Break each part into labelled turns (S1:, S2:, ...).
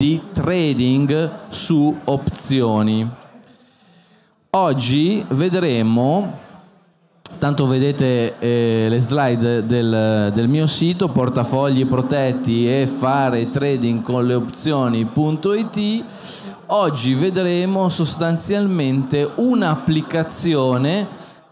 S1: di trading su opzioni. Oggi vedremo, tanto vedete eh, le slide del, del, mio sito portafogli protetti e fare trading con le opzioni.it, oggi vedremo sostanzialmente un'applicazione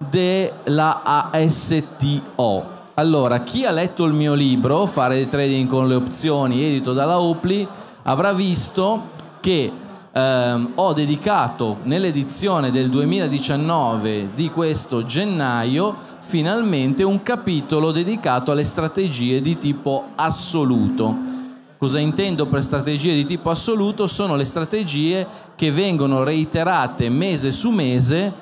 S1: della ASTO. Allora, chi ha letto il mio libro, Fare trading con le opzioni, edito dalla Opli, avrà visto che ehm, ho dedicato nell'edizione del 2019 di questo gennaio finalmente un capitolo dedicato alle strategie di tipo assoluto. Cosa intendo per strategie di tipo assoluto? Sono le strategie che vengono reiterate mese su mese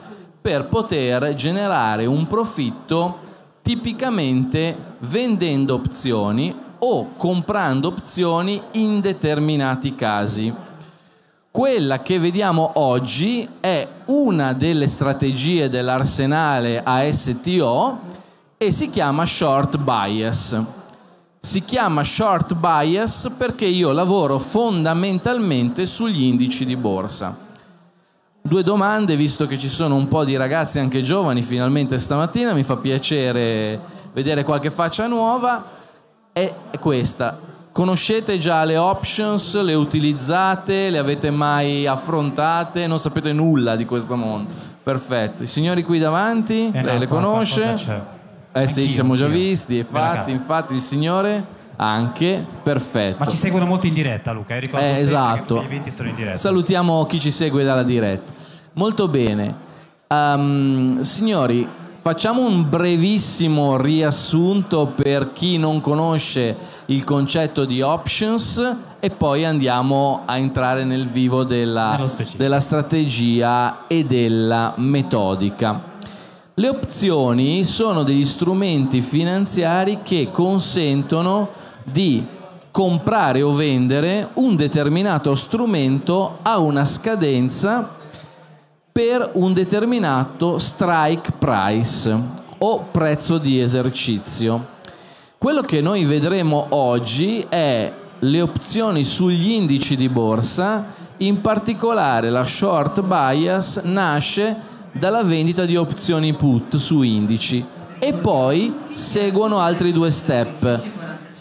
S1: per poter generare un profitto tipicamente vendendo opzioni o comprando opzioni in determinati casi. Quella che vediamo oggi è una delle strategie dell'arsenale ASTO e si chiama short bias. Si chiama short bias perché io lavoro fondamentalmente sugli indici di borsa. Due domande, visto che ci sono un po' di ragazzi anche giovani finalmente stamattina, mi fa piacere vedere qualche faccia nuova è questa. Conoscete già le options, le utilizzate, le avete mai affrontate, non sapete nulla di questo mondo. Perfetto. I signori qui davanti, eh lei no, le conosce? Eh sì, ci siamo già visti, infatti, infatti il signore anche, perfetto. Ma ci seguono
S2: molto in diretta, Luca. Eh, eh esatto. Diretta.
S1: Salutiamo chi ci segue dalla diretta. Molto bene. Um, signori, Facciamo un brevissimo riassunto per chi non conosce il concetto di options e poi andiamo a entrare nel vivo della, della strategia e della metodica. Le opzioni sono degli strumenti finanziari che consentono di comprare o vendere un determinato strumento a una scadenza per un determinato strike price o prezzo di esercizio. Quello che noi vedremo oggi è le opzioni sugli indici di borsa, in particolare la short bias nasce dalla vendita di opzioni put su indici e poi seguono altri due step,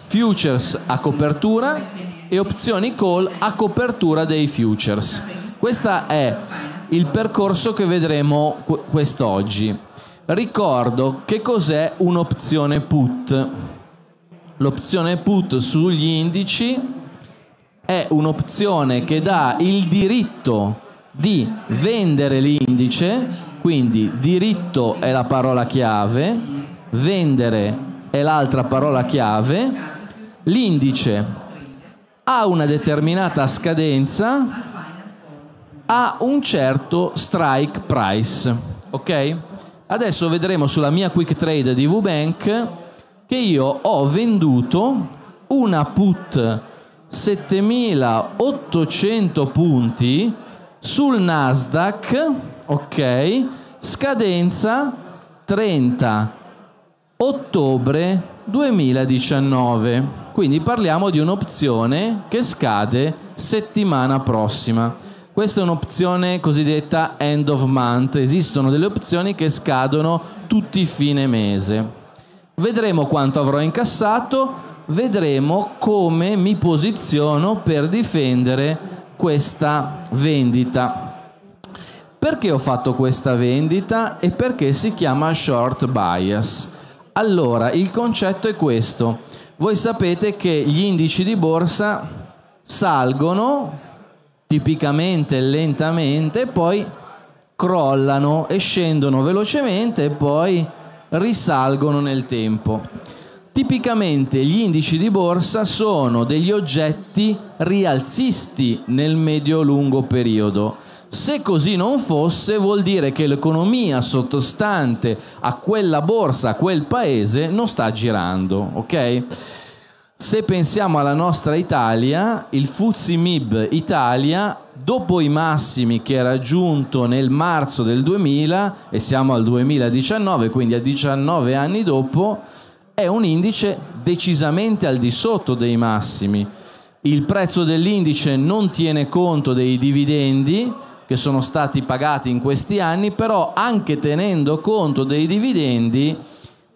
S1: futures a copertura e opzioni call a copertura dei futures. Questa è il percorso che vedremo quest'oggi. Ricordo che cos'è un'opzione put. L'opzione put sugli indici è un'opzione che dà il diritto di vendere l'indice, quindi diritto è la parola chiave, vendere è l'altra parola chiave, l'indice ha una determinata scadenza a un certo strike price. Ok? Adesso vedremo sulla mia quick trade di VBank che io ho venduto una put 7800 punti sul Nasdaq, ok? Scadenza 30 ottobre 2019. Quindi parliamo di un'opzione che scade settimana prossima. Questa è un'opzione cosiddetta end of month, esistono delle opzioni che scadono tutti fine mese. Vedremo quanto avrò incassato, vedremo come mi posiziono per difendere questa vendita. Perché ho fatto questa vendita e perché si chiama short bias? Allora, il concetto è questo. Voi sapete che gli indici di borsa salgono tipicamente lentamente, poi crollano e scendono velocemente e poi risalgono nel tempo. Tipicamente gli indici di borsa sono degli oggetti rialzisti nel medio-lungo periodo. Se così non fosse, vuol dire che l'economia sottostante a quella borsa, a quel paese, non sta girando, ok? Se pensiamo alla nostra Italia, il Fuzzi Mib Italia, dopo i massimi che ha raggiunto nel marzo del 2000, e siamo al 2019, quindi a 19 anni dopo, è un indice decisamente al di sotto dei massimi. Il prezzo dell'indice non tiene conto dei dividendi che sono stati pagati in questi anni, però anche tenendo conto dei dividendi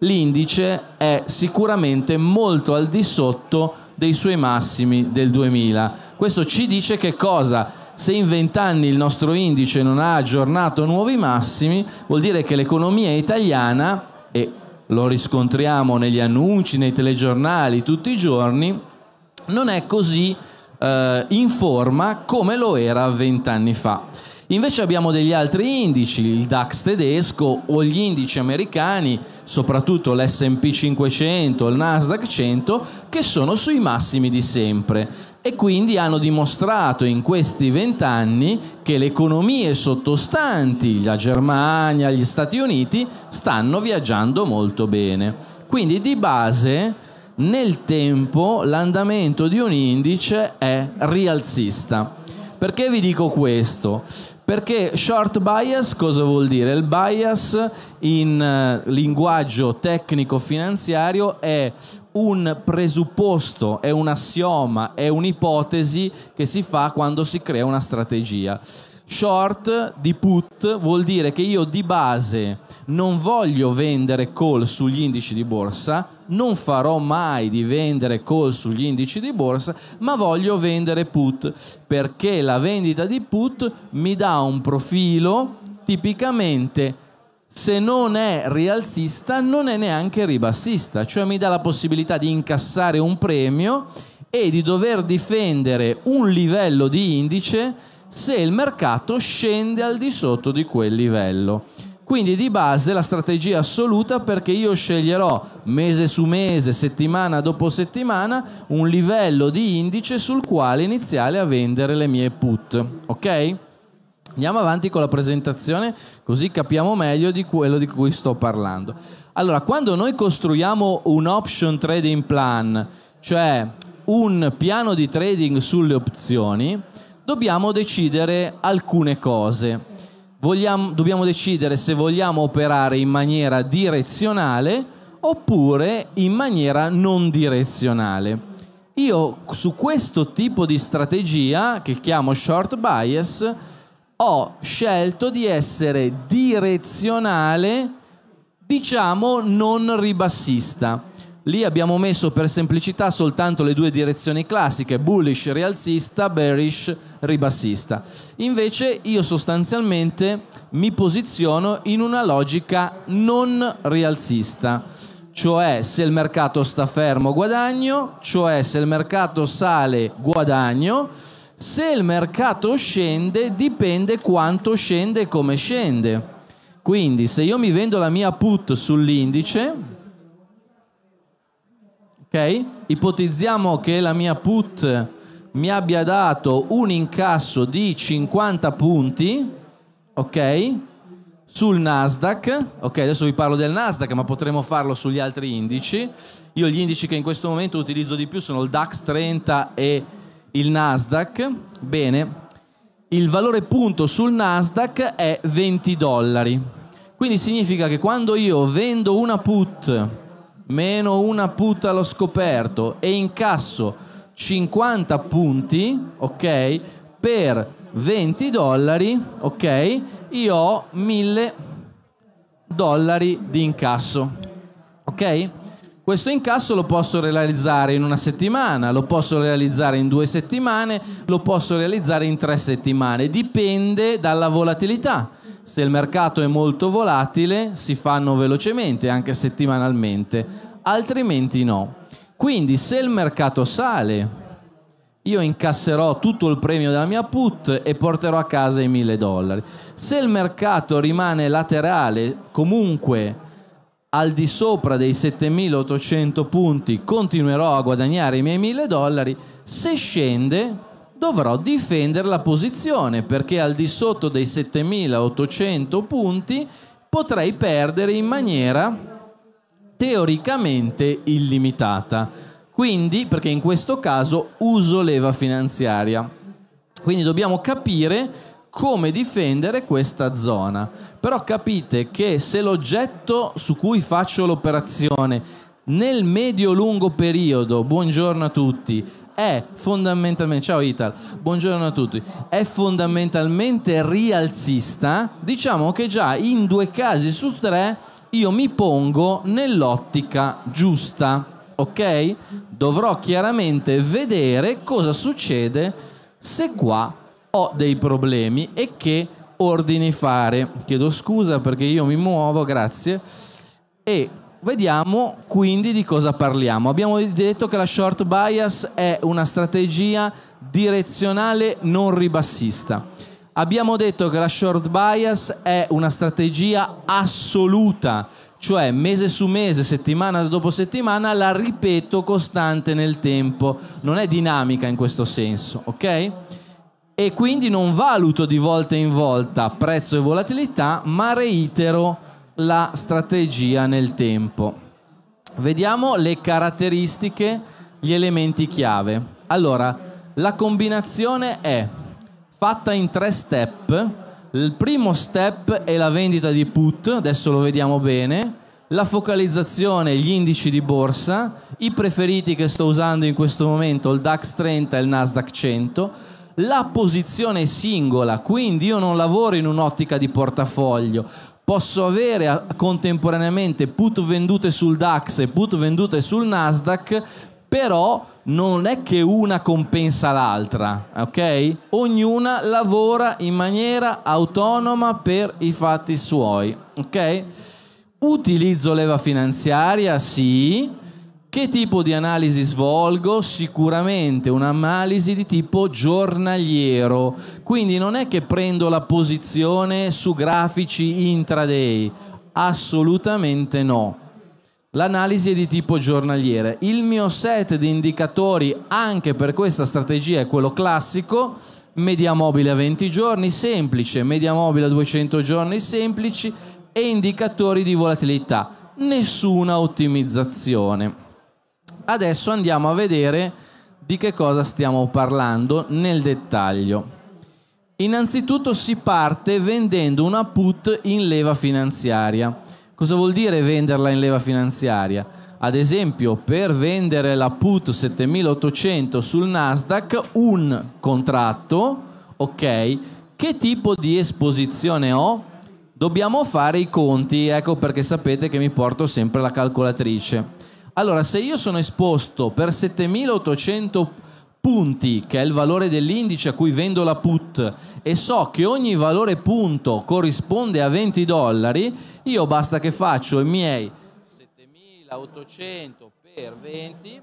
S1: l'indice è sicuramente molto al di sotto dei suoi massimi del 2000. Questo ci dice che cosa? Se in vent'anni il nostro indice non ha aggiornato nuovi massimi, vuol dire che l'economia italiana, e lo riscontriamo negli annunci, nei telegiornali tutti i giorni, non è così eh, in forma come lo era vent'anni fa. Invece abbiamo degli altri indici, il DAX tedesco o gli indici americani, soprattutto l'SP 500, il Nasdaq 100, che sono sui massimi di sempre e quindi hanno dimostrato in questi vent'anni che le economie sottostanti, la Germania, gli Stati Uniti, stanno viaggiando molto bene. Quindi di base nel tempo l'andamento di un indice è rialzista. Perché vi dico questo? Perché short bias cosa vuol dire? Il bias in uh, linguaggio tecnico-finanziario è un presupposto, è un assioma, è un'ipotesi che si fa quando si crea una strategia. Short di put vuol dire che io di base non voglio vendere call sugli indici di borsa, non farò mai di vendere call sugli indici di borsa, ma voglio vendere put perché la vendita di put mi dà un profilo tipicamente se non è rialzista non è neanche ribassista, cioè mi dà la possibilità di incassare un premio e di dover difendere un livello di indice se il mercato scende al di sotto di quel livello. Quindi di base la strategia assoluta perché io sceglierò mese su mese, settimana dopo settimana, un livello di indice sul quale iniziare a vendere le mie put. Ok? Andiamo avanti con la presentazione così capiamo meglio di quello di cui sto parlando. Allora, quando noi costruiamo un option trading plan, cioè un piano di trading sulle opzioni, dobbiamo decidere alcune cose. Vogliamo, dobbiamo decidere se vogliamo operare in maniera direzionale oppure in maniera non direzionale. Io su questo tipo di strategia, che chiamo short bias, ho scelto di essere direzionale, diciamo non ribassista. Lì abbiamo messo per semplicità soltanto le due direzioni classiche, bullish rialzista, bearish ribassista. Invece io sostanzialmente mi posiziono in una logica non rialzista, cioè se il mercato sta fermo guadagno, cioè se il mercato sale guadagno, se il mercato scende dipende quanto scende e come scende. Quindi se io mi vendo la mia put sull'indice, ok? Ipotizziamo che la mia put mi abbia dato un incasso di 50 punti, ok? Sul Nasdaq, ok, adesso vi parlo del Nasdaq, ma potremmo farlo sugli altri indici. Io gli indici che in questo momento utilizzo di più sono il DAX 30 e il Nasdaq. Bene, il valore punto sul Nasdaq è 20 dollari. Quindi significa che quando io vendo una put meno una puta allo scoperto e incasso 50 punti, ok, per 20 dollari, ok, io ho 1000 dollari di incasso, ok? Questo incasso lo posso realizzare in una settimana, lo posso realizzare in due settimane, lo posso realizzare in tre settimane, dipende dalla volatilità se il mercato è molto volatile si fanno velocemente, anche settimanalmente, altrimenti no. Quindi se il mercato sale, io incasserò tutto il premio della mia put e porterò a casa i 1000 dollari. Se il mercato rimane laterale, comunque al di sopra dei 7800 punti, continuerò a guadagnare i miei 1000 dollari. Se scende, dovrò difendere la posizione perché al di sotto dei 7800 punti potrei perdere in maniera teoricamente illimitata. Quindi, perché in questo caso uso leva finanziaria. Quindi dobbiamo capire come difendere questa zona. Però capite che se l'oggetto su cui faccio l'operazione nel medio-lungo periodo, buongiorno a tutti, è fondamentalmente, ciao Ital, buongiorno a tutti, è fondamentalmente rialzista, diciamo che già in due casi su tre io mi pongo nell'ottica giusta, ok? Dovrò chiaramente vedere cosa succede se qua ho dei problemi e che ordini fare. Chiedo scusa perché io mi muovo, grazie. E Vediamo quindi di cosa parliamo. Abbiamo detto che la short bias è una strategia direzionale non ribassista. Abbiamo detto che la short bias è una strategia assoluta, cioè mese su mese, settimana dopo settimana, la ripeto costante nel tempo, non è dinamica in questo senso, ok? E quindi non valuto di volta in volta prezzo e volatilità, ma reitero la strategia nel tempo. Vediamo le caratteristiche, gli elementi chiave. Allora, la combinazione è fatta in tre step. Il primo step è la vendita di put, adesso lo vediamo bene, la focalizzazione, gli indici di borsa, i preferiti che sto usando in questo momento, il DAX 30 e il Nasdaq 100, la posizione singola, quindi io non lavoro in un'ottica di portafoglio, posso avere contemporaneamente put vendute sul DAX e put vendute sul Nasdaq, però non è che una compensa l'altra, ok? Ognuna lavora in maniera autonoma per i fatti suoi, ok? Utilizzo leva finanziaria, sì che tipo di analisi svolgo? Sicuramente un'analisi di tipo giornaliero, quindi non è che prendo la posizione su grafici intraday, assolutamente no. L'analisi è di tipo giornaliere. Il mio set di indicatori anche per questa strategia è quello classico, media mobile a 20 giorni semplice, media mobile a 200 giorni semplici e indicatori di volatilità. Nessuna ottimizzazione. Adesso andiamo a vedere di che cosa stiamo parlando nel dettaglio. Innanzitutto si parte vendendo una put in leva finanziaria. Cosa vuol dire venderla in leva finanziaria? Ad esempio, per vendere la put 7800 sul Nasdaq, un contratto, ok, che tipo di esposizione ho? Dobbiamo fare i conti, ecco perché sapete che mi porto sempre la calcolatrice. Allora, se io sono esposto per 7800 punti, che è il valore dell'indice a cui vendo la put, e so che ogni valore punto corrisponde a 20 dollari, io basta che faccio i miei 7800 per 20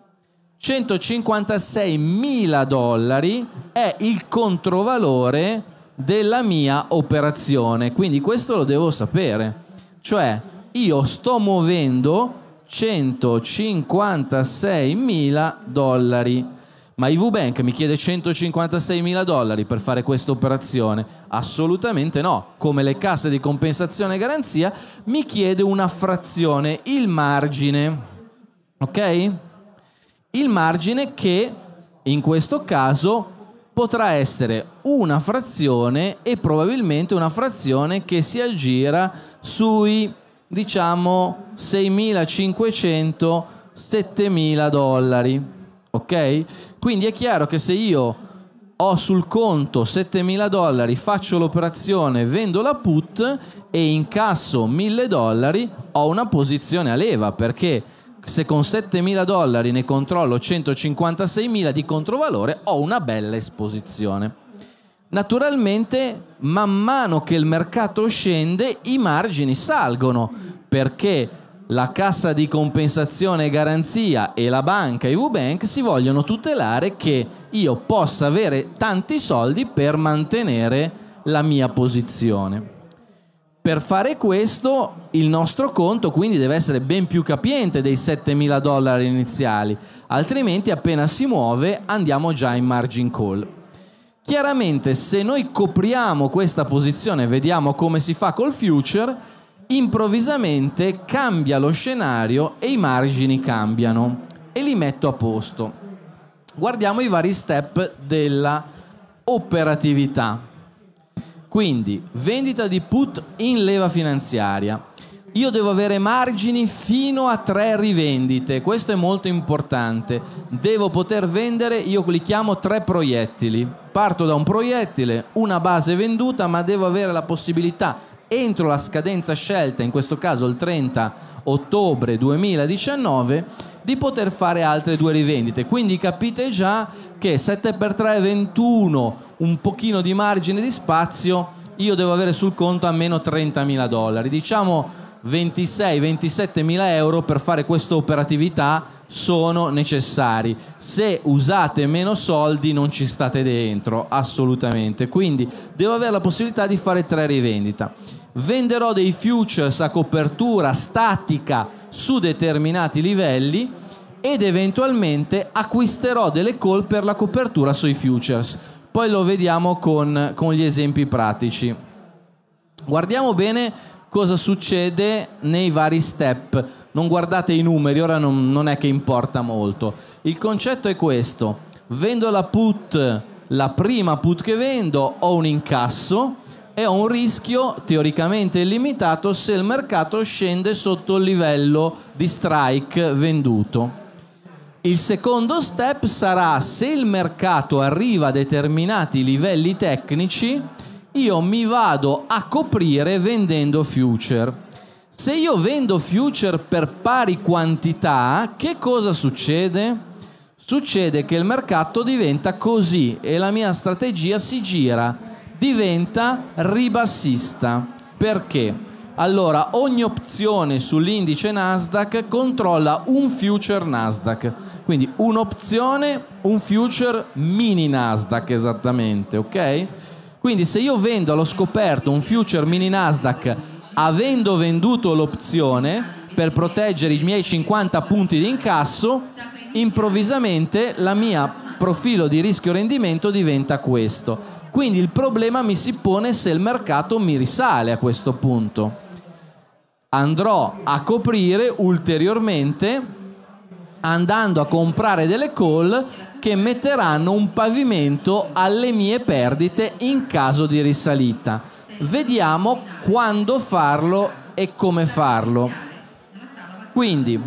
S1: 156.000 dollari è il controvalore della mia operazione. Quindi questo lo devo sapere. Cioè, io sto muovendo 156.000 dollari. Ma V-Bank mi chiede 156.000 dollari per fare questa operazione? Assolutamente no. Come le casse di compensazione e garanzia mi chiede una frazione, il margine. Ok? Il margine che in questo caso potrà essere una frazione e probabilmente una frazione che si aggira sui diciamo 6.500, 7.000 dollari. Ok? Quindi è chiaro che se io ho sul conto 7.000 dollari, faccio l'operazione, vendo la put e incasso 1.000 dollari, ho una posizione a leva perché se con 7.000 dollari ne controllo 156.000 di controvalore ho una bella esposizione. Naturalmente, man mano che il mercato scende, i margini salgono perché la cassa di compensazione e garanzia e la banca e bank si vogliono tutelare che io possa avere tanti soldi per mantenere la mia posizione. Per fare questo il nostro conto quindi deve essere ben più capiente dei 7.000 dollari iniziali, altrimenti appena si muove andiamo già in margin call. Chiaramente se noi copriamo questa posizione e vediamo come si fa col future, improvvisamente cambia lo scenario e i margini cambiano e li metto a posto. Guardiamo i vari step della operatività. Quindi vendita di put in leva finanziaria, io devo avere margini fino a tre rivendite, questo è molto importante. Devo poter vendere, io li chiamo tre proiettili. Parto da un proiettile, una base venduta, ma devo avere la possibilità entro la scadenza scelta, in questo caso il 30 ottobre 2019, di poter fare altre due rivendite. Quindi capite già che 7x3 è 21, un pochino di margine di spazio, io devo avere sul conto almeno 30.000 dollari. Diciamo 26-27 mila euro per fare questa operatività sono necessari. Se usate meno soldi non ci state dentro, assolutamente. Quindi devo avere la possibilità di fare tre rivendita. Venderò dei futures a copertura statica su determinati livelli ed eventualmente acquisterò delle call per la copertura sui futures. Poi lo vediamo con, con gli esempi pratici. Guardiamo bene cosa succede nei vari step. Non guardate i numeri, ora non, non è che importa molto. Il concetto è questo, vendo la put, la prima put che vendo, ho un incasso e ho un rischio teoricamente illimitato se il mercato scende sotto il livello di strike venduto. Il secondo step sarà se il mercato arriva a determinati livelli tecnici, io mi vado a coprire vendendo future. Se io vendo future per pari quantità, che cosa succede? Succede che il mercato diventa così e la mia strategia si gira, diventa ribassista. Perché? Allora, ogni opzione sull'indice Nasdaq controlla un future Nasdaq. Quindi un'opzione, un future mini Nasdaq esattamente, ok? Quindi se io vendo allo scoperto un future mini Nasdaq avendo venduto l'opzione per proteggere i miei 50 punti di incasso, improvvisamente la mia profilo di rischio rendimento diventa questo. Quindi il problema mi si pone se il mercato mi risale a questo punto. Andrò a coprire ulteriormente andando a comprare delle call che metteranno un pavimento alle mie perdite in caso di risalita. Vediamo quando farlo e come farlo. Quindi,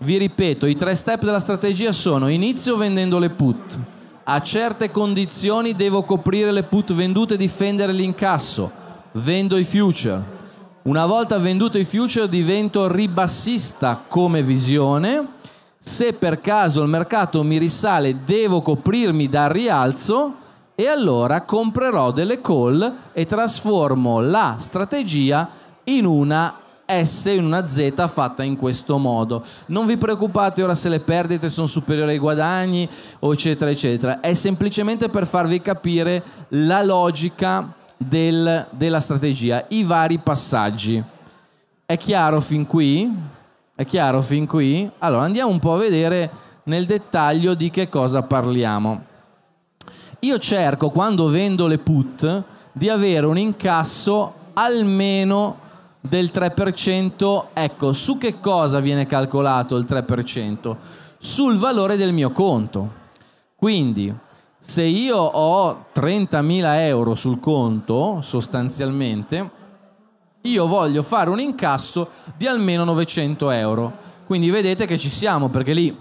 S1: vi ripeto, i tre step della strategia sono inizio vendendo le put, a certe condizioni devo coprire le put vendute e difendere l'incasso, vendo i future. Una volta venduto i future divento ribassista come visione se per caso il mercato mi risale devo coprirmi dal rialzo e allora comprerò delle call e trasformo la strategia in una S in una Z fatta in questo modo. Non vi preoccupate ora se le perdite sono superiori ai guadagni o eccetera eccetera, è semplicemente per farvi capire la logica del, della strategia, i vari passaggi. È chiaro fin qui? È chiaro fin qui? Allora andiamo un po' a vedere nel dettaglio di che cosa parliamo. Io cerco quando vendo le put di avere un incasso almeno del 3%. Ecco, su che cosa viene calcolato il 3%? Sul valore del mio conto. Quindi, se io ho 30.000 euro sul conto, sostanzialmente, io voglio fare un incasso di almeno 900 euro. Quindi vedete che ci siamo, perché lì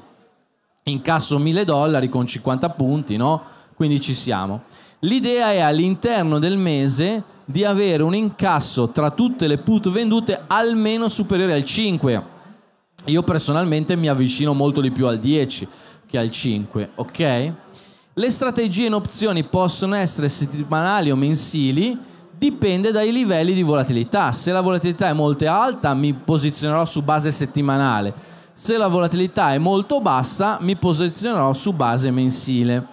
S1: incasso 1000 dollari con 50 punti, no? Quindi ci siamo. L'idea è all'interno del mese di avere un incasso tra tutte le put vendute almeno superiore al 5. Io personalmente mi avvicino molto di più al 10 che al 5, ok? Le strategie in opzioni possono essere settimanali o mensili dipende dai livelli di volatilità. Se la volatilità è molto alta mi posizionerò su base settimanale, se la volatilità è molto bassa mi posizionerò su base mensile.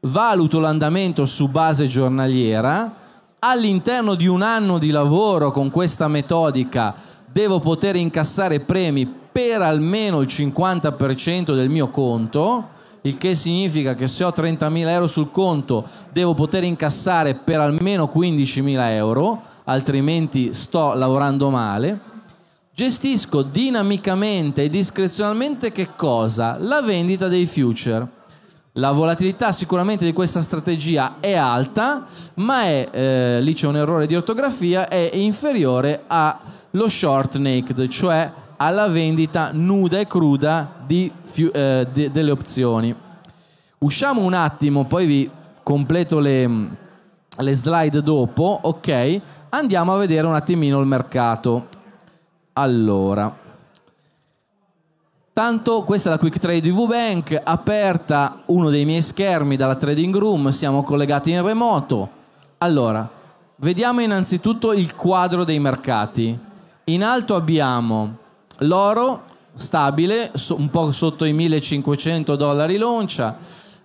S1: Valuto l'andamento su base giornaliera, all'interno di un anno di lavoro con questa metodica devo poter incassare premi per almeno il 50% del mio conto il che significa che se ho 30.000 euro sul conto devo poter incassare per almeno 15.000 euro, altrimenti sto lavorando male. Gestisco dinamicamente e discrezionalmente che cosa? La vendita dei future. La volatilità sicuramente di questa strategia è alta, ma è, eh, lì c'è un errore di ortografia, è inferiore allo short naked, cioè alla vendita nuda e cruda di, eh, de, delle opzioni. Usciamo un attimo, poi vi completo le, le slide dopo, ok? Andiamo a vedere un attimino il mercato. Allora, Tanto questa è la Quick Trade V Bank, aperta uno dei miei schermi dalla trading room, siamo collegati in remoto. Allora, vediamo innanzitutto il quadro dei mercati. In alto abbiamo L'oro stabile, un po' sotto i 1500 dollari l'oncia.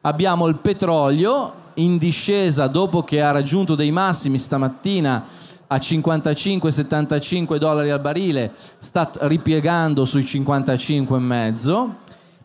S1: Abbiamo il petrolio in discesa dopo che ha raggiunto dei massimi stamattina a 55-75 dollari al barile, sta ripiegando sui 55,5.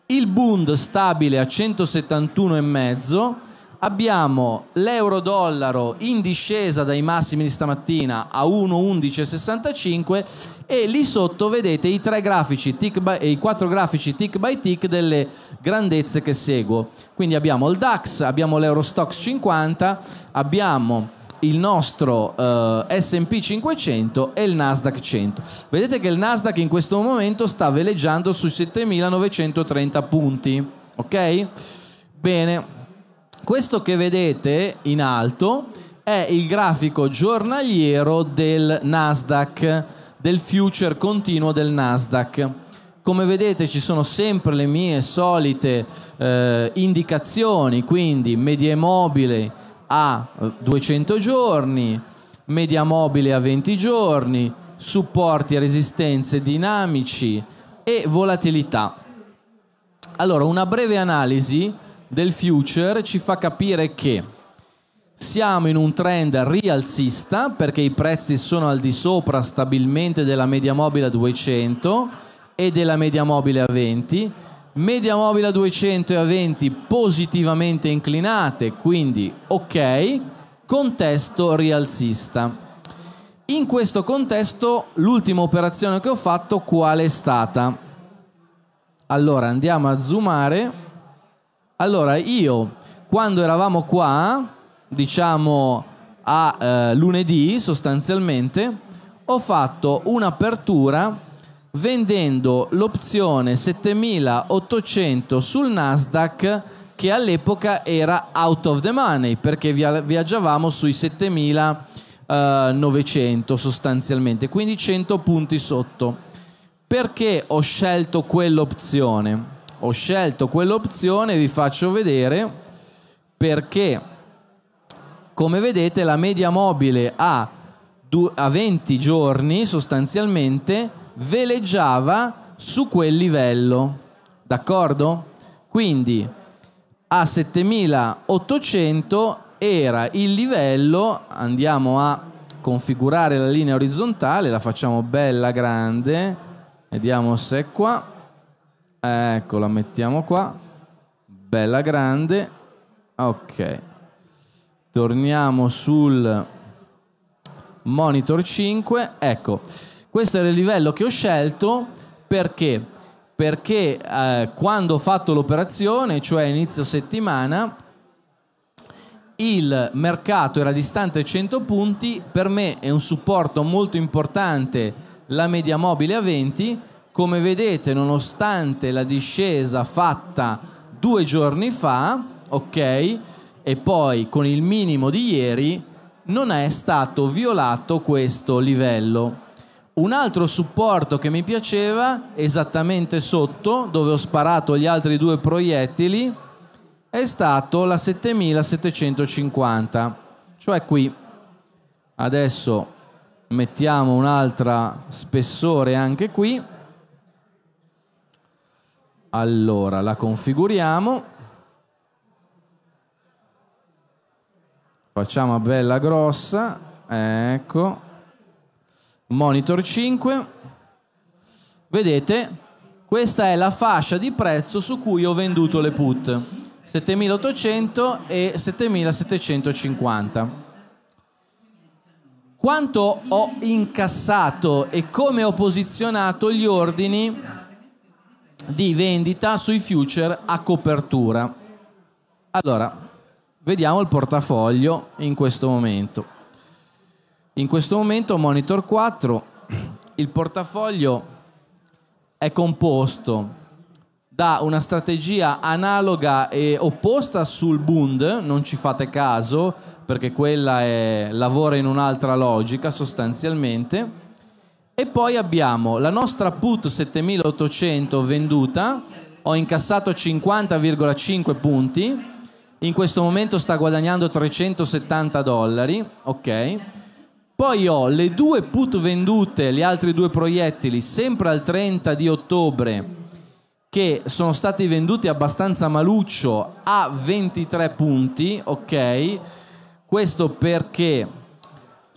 S1: Il Bund stabile a 171,5 abbiamo l'euro-dollaro in discesa dai massimi di stamattina a 1,1165 e lì sotto vedete i tre grafici by, i quattro grafici tick by tick delle grandezze che seguo. Quindi abbiamo il DAX, abbiamo l'Eurostox 50, abbiamo il nostro eh, SP 500 e il Nasdaq 100. Vedete che il Nasdaq in questo momento sta veleggiando sui 7930 punti, ok? Bene. Questo che vedete in alto è il grafico giornaliero del Nasdaq, del future continuo del Nasdaq. Come vedete ci sono sempre le mie solite eh, indicazioni, quindi media mobile a 200 eh, giorni, media mobile a 20 giorni, supporti e resistenze dinamici e volatilità. Allora, una breve analisi del future ci fa capire che siamo in un trend rialzista perché i prezzi sono al di sopra stabilmente della media mobile a 200 e della media mobile a 20. Media mobile a 200 e a 20 positivamente inclinate, quindi ok, contesto rialzista. In questo contesto l'ultima operazione che ho fatto qual è stata? Allora andiamo a zoomare allora, io quando eravamo qua, diciamo a eh, lunedì sostanzialmente, ho fatto un'apertura vendendo l'opzione 7800 sul Nasdaq che all'epoca era out of the money perché viaggiavamo sui 7900 eh, sostanzialmente, quindi 100 punti sotto. Perché ho scelto quell'opzione? ho scelto quell'opzione, vi faccio vedere perché come vedete la media mobile a, a 20 giorni sostanzialmente veleggiava su quel livello, d'accordo? Quindi a 7800 era il livello, andiamo a configurare la linea orizzontale, la facciamo bella grande, vediamo se è qua Ecco, la mettiamo qua. Bella grande. Ok. Torniamo sul monitor 5. Ecco, questo era il livello che ho scelto perché? Perché eh, quando ho fatto l'operazione, cioè inizio settimana, il mercato era distante 100 punti, per me è un supporto molto importante la media mobile a 20 come vedete, nonostante la discesa fatta due giorni fa, ok, e poi con il minimo di ieri, non è stato violato questo livello. Un altro supporto che mi piaceva, esattamente sotto, dove ho sparato gli altri due proiettili, è stato la 7750, cioè qui. Adesso mettiamo un'altra spessore anche qui allora, la configuriamo. Facciamo bella grossa. Ecco. Monitor 5. Vedete? Questa è la fascia di prezzo su cui ho venduto le put. 7800 e 7750 quanto ho incassato e come ho posizionato gli ordini di vendita sui future a copertura. Allora, vediamo il portafoglio in questo momento. In questo momento Monitor 4, il portafoglio è composto da una strategia analoga e opposta sul Bund, non ci fate caso perché quella è, lavora in un'altra logica sostanzialmente e poi abbiamo la nostra put 7800 venduta, ho incassato 50,5 punti, in questo momento sta guadagnando 370 dollari, ok? Poi ho le due put vendute, gli altri due proiettili, sempre al 30 di ottobre, che sono stati venduti abbastanza maluccio a 23 punti, ok? Questo perché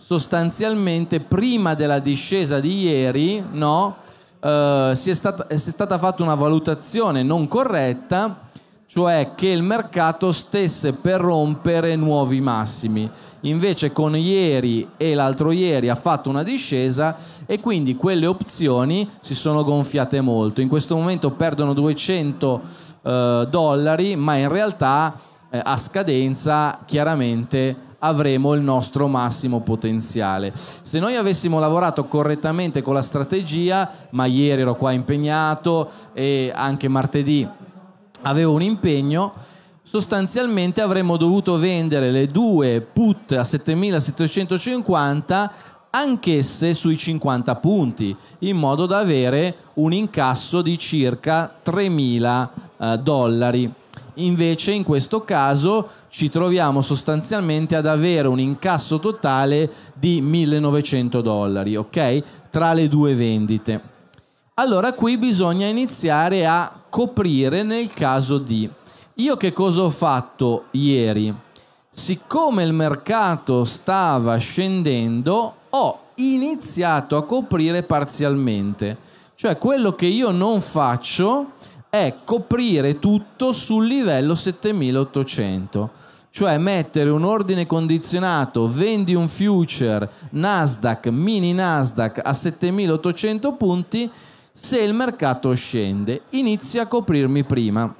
S1: sostanzialmente prima della discesa di ieri no, eh, si, è stata, eh, si, è stata, fatta una valutazione non corretta, cioè che il mercato stesse per rompere nuovi massimi. Invece con ieri e l'altro ieri ha fatto una discesa e quindi quelle opzioni si sono gonfiate molto. In questo momento perdono 200 eh, dollari, ma in realtà eh, a scadenza chiaramente avremo il nostro massimo potenziale. Se noi avessimo lavorato correttamente con la strategia, ma ieri ero qua impegnato e anche martedì avevo un impegno, sostanzialmente avremmo dovuto vendere le due put a 7750 anch'esse sui 50 punti, in modo da avere un incasso di circa 3.000 eh, dollari. Invece in questo caso ci troviamo sostanzialmente ad avere un incasso totale di 1900 dollari, ok? Tra le due vendite. Allora qui bisogna iniziare a coprire nel caso di... Io che cosa ho fatto ieri? Siccome il mercato stava scendendo, ho iniziato a coprire parzialmente. Cioè quello che io non faccio è coprire tutto sul livello 7800 cioè mettere un ordine condizionato, vendi un future Nasdaq, mini Nasdaq a 7800 punti, se il mercato scende, inizi a coprirmi prima.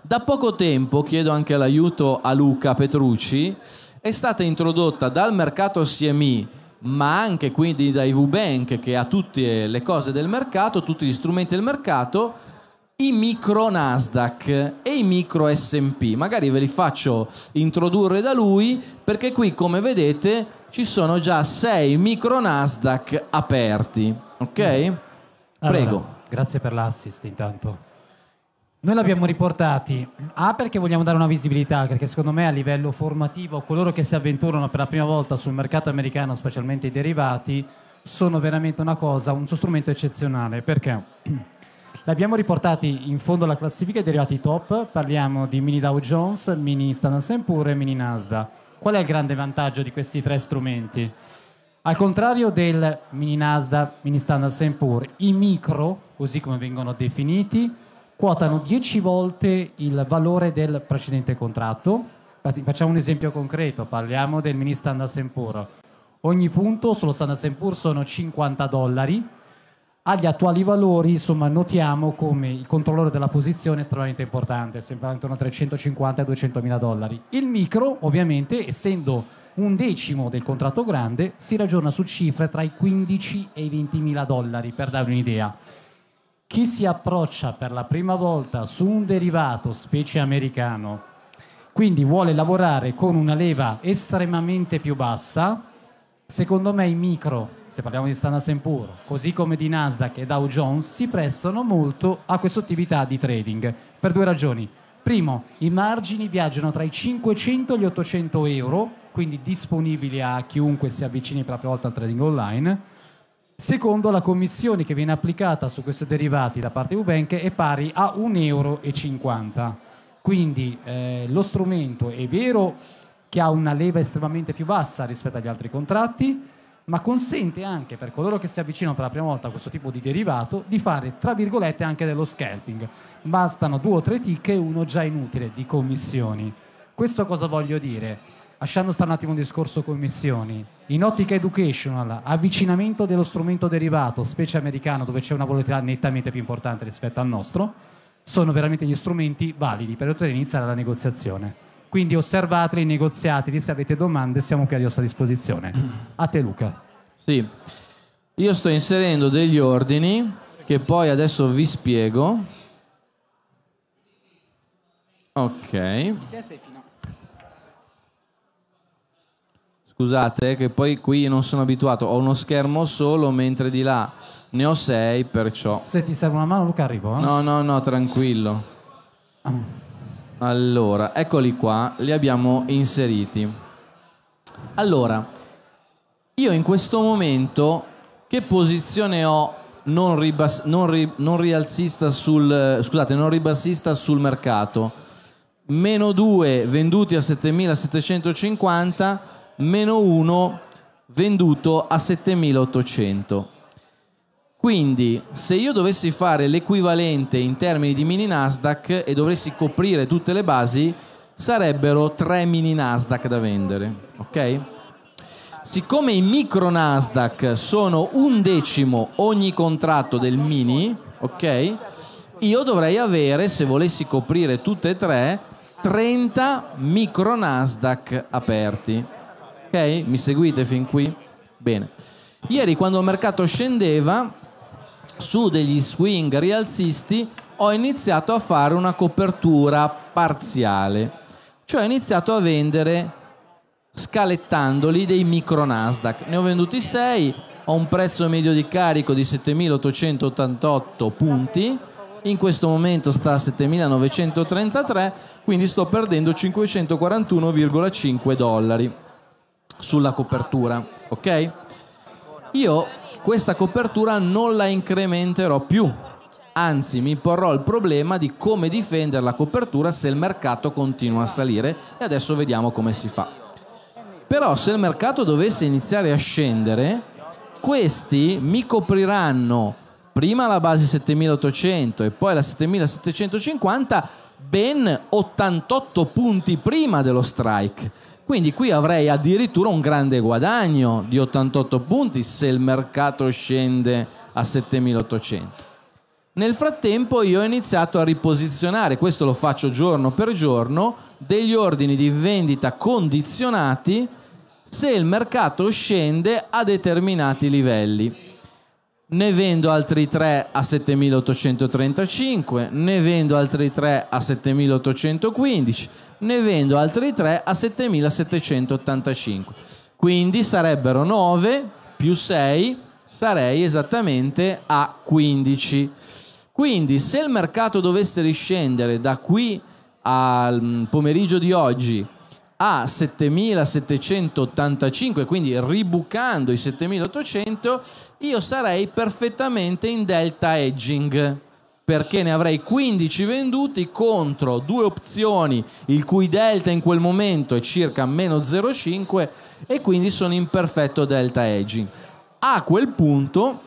S1: Da poco tempo, chiedo anche l'aiuto a Luca Petrucci, è stata introdotta dal mercato CME, ma anche quindi dai VBank, che ha tutte le cose del mercato, tutti gli strumenti del mercato, i micro Nasdaq e i micro SP. Magari ve li faccio introdurre da lui perché qui come vedete ci sono già sei micro Nasdaq aperti. Ok? Mm. Prego. Allora,
S2: grazie per l'assist intanto. Noi l'abbiamo riportati A ah, perché vogliamo dare una visibilità, perché secondo me a livello formativo coloro che si avventurano per la prima volta sul mercato americano, specialmente i derivati, sono veramente una cosa, un suo strumento eccezionale. Perché? L'abbiamo riportati in fondo alla classifica e derivati top, parliamo di mini Dow Jones, mini Standard Poor's e mini Nasdaq. Qual è il grande vantaggio di questi tre strumenti? Al contrario del mini Nasdaq, mini Standard Poor's, i micro, così come vengono definiti, quotano 10 volte il valore del precedente contratto. Facciamo un esempio concreto, parliamo del mini Standard Poor's. Ogni punto sullo Standard Poor's sono 50 dollari, agli attuali valori, insomma, notiamo come il controllore della posizione è estremamente importante, sembra intorno a 350 200 mila dollari. Il micro, ovviamente, essendo un decimo del contratto grande, si ragiona su cifre tra i 15 e i 20 mila dollari, per dare un'idea. Chi si approccia per la prima volta su un derivato, specie americano, quindi vuole lavorare con una leva estremamente più bassa, secondo me i micro se parliamo di Standard Poor's, così come di Nasdaq e Dow Jones, si prestano molto a questa attività di trading per due ragioni. Primo, i margini viaggiano tra i 500 e gli 800 euro, quindi disponibili a chiunque si avvicini per la prima volta al trading online. Secondo, la commissione che viene applicata su questi derivati da parte di Ubank è pari a 1,50 euro. Quindi eh, lo strumento è vero che ha una leva estremamente più bassa rispetto agli altri contratti, ma consente anche per coloro che si avvicinano per la prima volta a questo tipo di derivato di fare tra virgolette anche dello scalping. Bastano due o tre tic e uno già inutile di commissioni. Questo cosa voglio dire? Lasciando stare un attimo il discorso commissioni, in ottica educational, avvicinamento dello strumento derivato, specie americano dove c'è una volatilità nettamente più importante rispetto al nostro, sono veramente gli strumenti validi per iniziare la negoziazione. Quindi osservateli i negoziati, se avete domande siamo qui a vostra disposizione. A te Luca.
S1: Sì, io sto inserendo degli ordini che poi adesso vi spiego. Ok. Scusate che poi qui non sono abituato, ho uno schermo solo mentre di là ne ho sei, perciò... Se
S2: ti serve una mano Luca arrivo. Eh? No,
S1: no, no, tranquillo. Ah. Allora, eccoli qua, li abbiamo inseriti. Allora, io in questo momento che posizione ho non, ribas- non, ri- non rialzista sul, scusate, non ribassista sul mercato? Meno 2 venduti a 7750, meno 1 venduto a 7800. Quindi, se io dovessi fare l'equivalente in termini di mini Nasdaq e dovessi coprire tutte le basi, sarebbero tre mini Nasdaq da vendere, ok? Siccome i micro Nasdaq sono un decimo ogni contratto del mini, ok? Io dovrei avere, se volessi coprire tutte e tre, 30 micro Nasdaq aperti. Ok? Mi seguite fin qui? Bene. Ieri quando il mercato scendeva, su degli swing rialzisti ho iniziato a fare una copertura parziale, cioè ho iniziato a vendere scalettandoli dei micro Nasdaq. Ne ho venduti 6, ho un prezzo medio di carico di 7.888 punti, in questo momento sta a 7.933, quindi sto perdendo 541,5 dollari sulla copertura, ok? Io questa copertura non la incrementerò più. Anzi, mi porrò il problema di come difendere la copertura se il mercato continua a salire e adesso vediamo come si fa. Però se il mercato dovesse iniziare a scendere, questi mi copriranno prima la base 7800 e poi la 7750 ben 88 punti prima dello strike. Quindi qui avrei addirittura un grande guadagno di 88 punti se il mercato scende a 7800. Nel frattempo io ho iniziato a riposizionare, questo lo faccio giorno per giorno, degli ordini di vendita condizionati se il mercato scende a determinati livelli. Ne vendo altri 3 a 7835, ne vendo altri 3 a 7815 ne vendo altri 3 a 7785. Quindi sarebbero 9 più 6, sarei esattamente a 15. Quindi se il mercato dovesse riscendere da qui al mm, pomeriggio di oggi a 7785, quindi ribucando i 7800, io sarei perfettamente in delta edging perché ne avrei 15 venduti contro due opzioni il cui delta in quel momento è circa meno 0,5 e quindi sono in perfetto delta hedging. A quel punto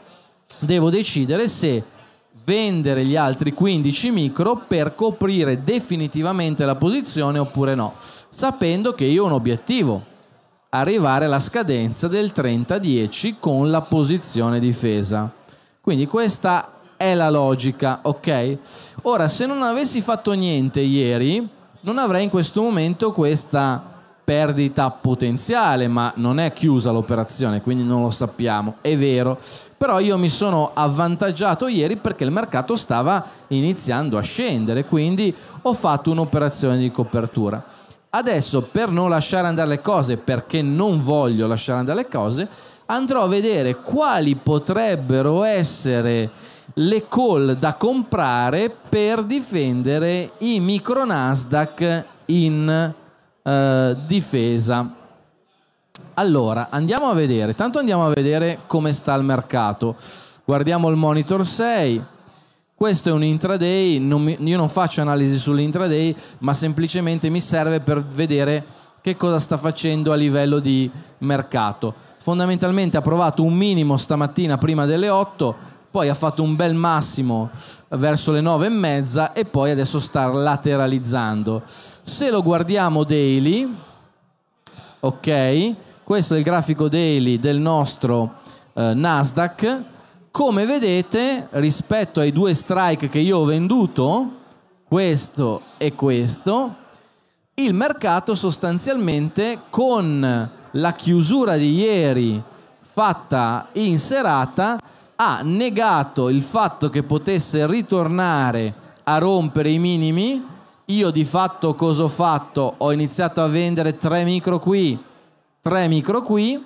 S1: devo decidere se vendere gli altri 15 micro per coprire definitivamente la posizione oppure no, sapendo che io ho un obiettivo, arrivare alla scadenza del 30-10 con la posizione difesa. Quindi questa è la logica, ok? Ora, se non avessi fatto niente ieri, non avrei in questo momento questa perdita potenziale, ma non è chiusa l'operazione, quindi non lo sappiamo, è vero. Però io mi sono avvantaggiato ieri perché il mercato stava iniziando a scendere, quindi ho fatto un'operazione di copertura. Adesso per non lasciare andare le cose, perché non voglio lasciare andare le cose, andrò a vedere quali potrebbero essere le call da comprare per difendere i micro Nasdaq in eh, difesa. Allora, andiamo a vedere, tanto andiamo a vedere come sta il mercato. Guardiamo il monitor 6. Questo è un intraday, non mi, io non faccio analisi sull'intraday, ma semplicemente mi serve per vedere che cosa sta facendo a livello di mercato. Fondamentalmente ha provato un minimo stamattina prima delle 8, poi ha fatto un bel massimo verso le nove e mezza e poi adesso sta lateralizzando. Se lo guardiamo daily, ok, questo è il grafico daily del nostro eh, Nasdaq, come vedete rispetto ai due strike che io ho venduto, questo e questo, il mercato sostanzialmente con la chiusura di ieri fatta in serata ha negato il fatto che potesse ritornare a rompere i minimi. Io di fatto cosa ho fatto? Ho iniziato a vendere tre micro qui, tre micro qui.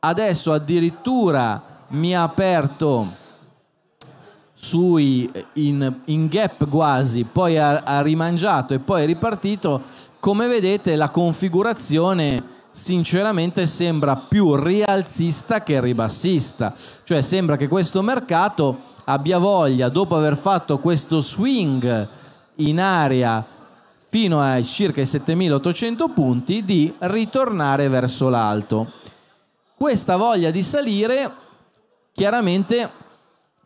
S1: Adesso addirittura mi ha aperto sui, in, in gap quasi, poi ha, ha rimangiato e poi è ripartito. Come vedete la configurazione sinceramente sembra più rialzista che ribassista, cioè sembra che questo mercato abbia voglia, dopo aver fatto questo swing in aria fino ai circa 7800 punti, di ritornare verso l'alto. Questa voglia di salire chiaramente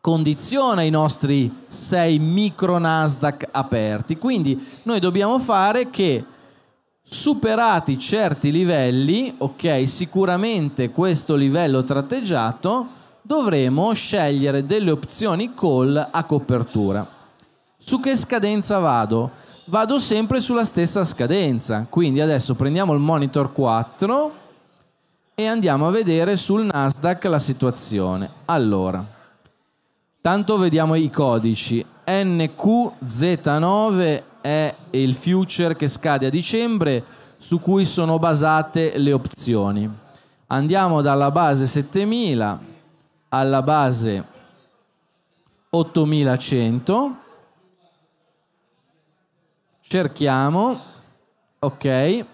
S1: condiziona i nostri 6 micro Nasdaq aperti, quindi noi dobbiamo fare che Superati certi livelli, ok, sicuramente questo livello tratteggiato, dovremo scegliere delle opzioni call a copertura. Su che scadenza vado? Vado sempre sulla stessa scadenza, quindi adesso prendiamo il monitor 4 e andiamo a vedere sul Nasdaq la situazione. Allora, tanto vediamo i codici NQZ9 è il future che scade a dicembre su cui sono basate le opzioni. Andiamo dalla base 7000 alla base 8100. Cerchiamo. Ok.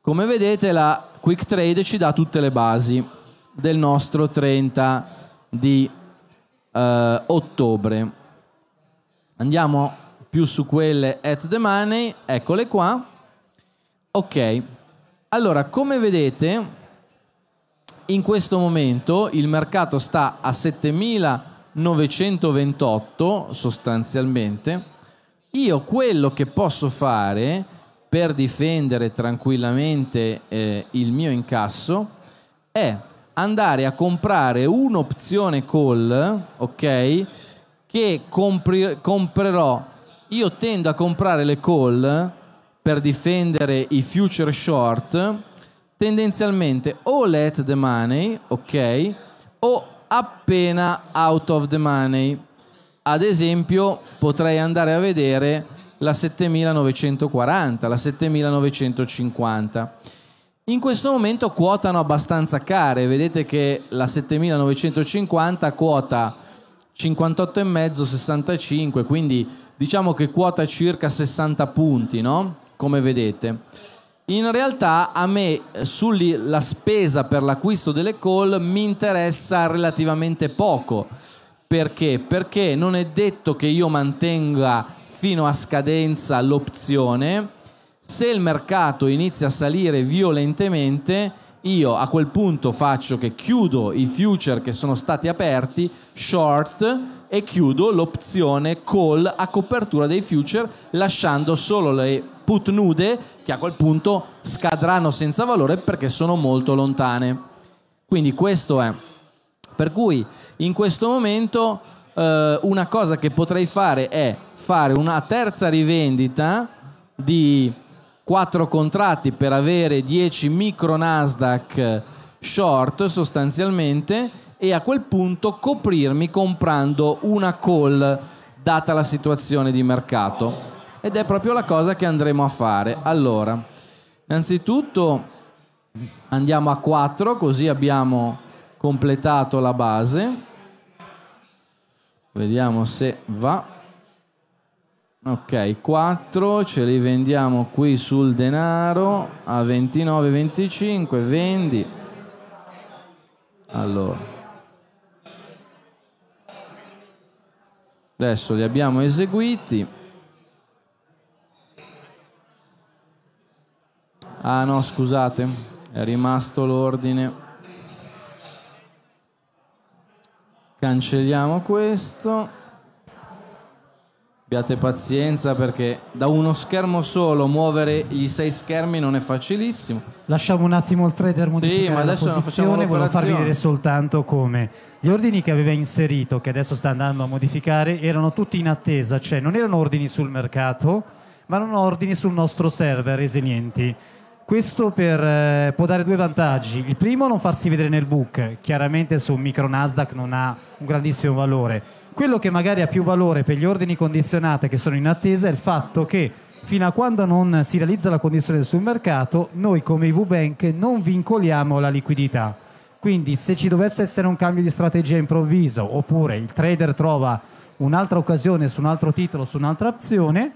S1: Come vedete la Quick Trade ci dà tutte le basi del nostro 30 di eh, ottobre. Andiamo più su quelle at the money, eccole qua. Ok, allora come vedete in questo momento il mercato sta a 7.928 sostanzialmente. Io quello che posso fare per difendere tranquillamente eh, il mio incasso è andare a comprare un'opzione call, ok? Che compri- comprerò io tendo a comprare le call per difendere i future short tendenzialmente o let the money, ok, o appena out of the money. Ad esempio, potrei andare a vedere la 7940, la 7950. In questo momento quotano abbastanza care, vedete che la 7950 quota 58,5, 65, quindi diciamo che quota circa 60 punti, no? Come vedete. In realtà a me sulla spesa per l'acquisto delle call mi interessa relativamente poco. Perché? Perché non è detto che io mantenga fino a scadenza l'opzione. Se il mercato inizia a salire violentemente, io a quel punto faccio che chiudo i future che sono stati aperti, short, e chiudo l'opzione call a copertura dei future lasciando solo le put nude che a quel punto scadranno senza valore perché sono molto lontane. Quindi questo è. Per cui in questo momento eh, una cosa che potrei fare è fare una terza rivendita di 4 contratti per avere 10 micro Nasdaq short sostanzialmente e a quel punto coprirmi comprando una call data la situazione di mercato. Ed è proprio la cosa che andremo a fare. Allora, innanzitutto andiamo a 4 così abbiamo completato la base. Vediamo se va. Ok, 4 ce li vendiamo qui sul denaro a 29,25, vendi. Allora. Adesso li abbiamo eseguiti. Ah no, scusate, è rimasto l'ordine. Cancelliamo
S2: questo.
S1: Abbiate pazienza perché da uno schermo solo muovere gli sei schermi non è facilissimo.
S2: Lasciamo un attimo il trader modificare sì, ma adesso la posizione, volevo farvi vedere soltanto come gli ordini che aveva inserito, che adesso sta andando a modificare, erano tutti in attesa, cioè non erano ordini sul mercato, ma erano ordini sul nostro server esenienti. Questo per, eh, può dare due vantaggi. Il primo, non farsi vedere nel book. Chiaramente su un micro Nasdaq non ha un grandissimo valore quello che magari ha più valore per gli ordini condizionati che sono in attesa è il fatto che fino a quando non si realizza la condizione sul mercato, noi come IVBank non vincoliamo la liquidità. Quindi se ci dovesse essere un cambio di strategia improvviso oppure il trader trova un'altra occasione su un altro titolo, su un'altra azione,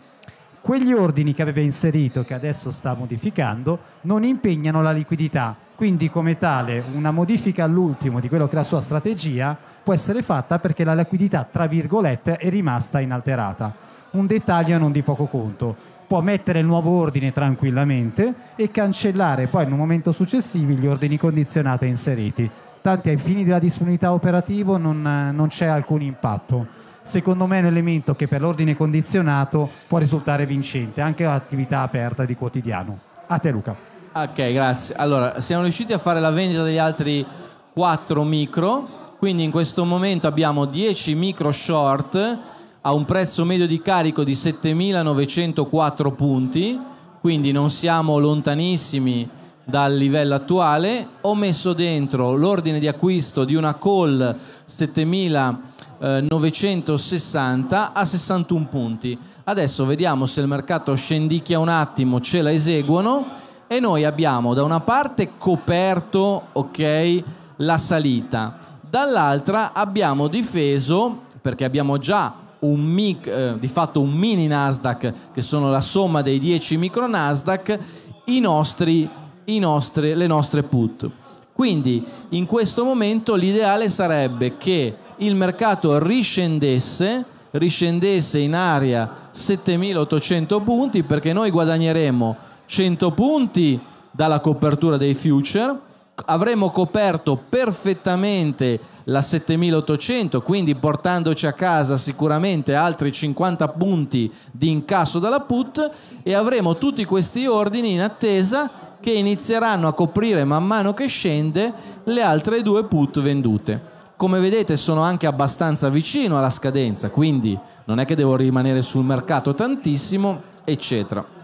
S2: quegli ordini che aveva inserito, che adesso sta modificando, non impegnano la liquidità quindi come tale una modifica all'ultimo di quello che è la sua strategia può essere fatta perché la liquidità, tra virgolette, è rimasta inalterata. Un dettaglio non di poco conto. Può mettere il nuovo ordine tranquillamente e cancellare poi in un momento successivo gli ordini condizionati inseriti. Tanti ai fini della disponibilità operativa non, non c'è alcun impatto secondo me è un elemento che per l'ordine condizionato può risultare vincente anche l'attività aperta di quotidiano. A te Luca.
S1: Ok, grazie. Allora, siamo riusciti a fare la vendita degli altri 4 micro, quindi in questo momento abbiamo 10 micro short a un prezzo medio di carico di 7.904 punti, quindi non siamo lontanissimi dal livello attuale. Ho messo dentro l'ordine di acquisto di una call 7960 a 61 punti. Adesso vediamo se il mercato scendicchia un attimo, ce la eseguono e noi abbiamo da una parte coperto okay, la salita, dall'altra abbiamo difeso, perché abbiamo già mic, eh, di fatto un mini Nasdaq, che sono la somma dei 10 micro Nasdaq, i nostri, i nostri, le nostre put. Quindi in questo momento l'ideale sarebbe che il mercato riscendesse, riscendesse in area 7800 punti perché noi guadagneremo 100 punti dalla copertura dei future, avremo coperto perfettamente la 7800, quindi portandoci a casa sicuramente altri 50 punti di incasso dalla put e avremo tutti questi ordini in attesa che inizieranno a coprire man mano che scende le altre due put vendute. Come vedete sono anche abbastanza vicino alla scadenza, quindi non è che devo rimanere sul mercato tantissimo, eccetera.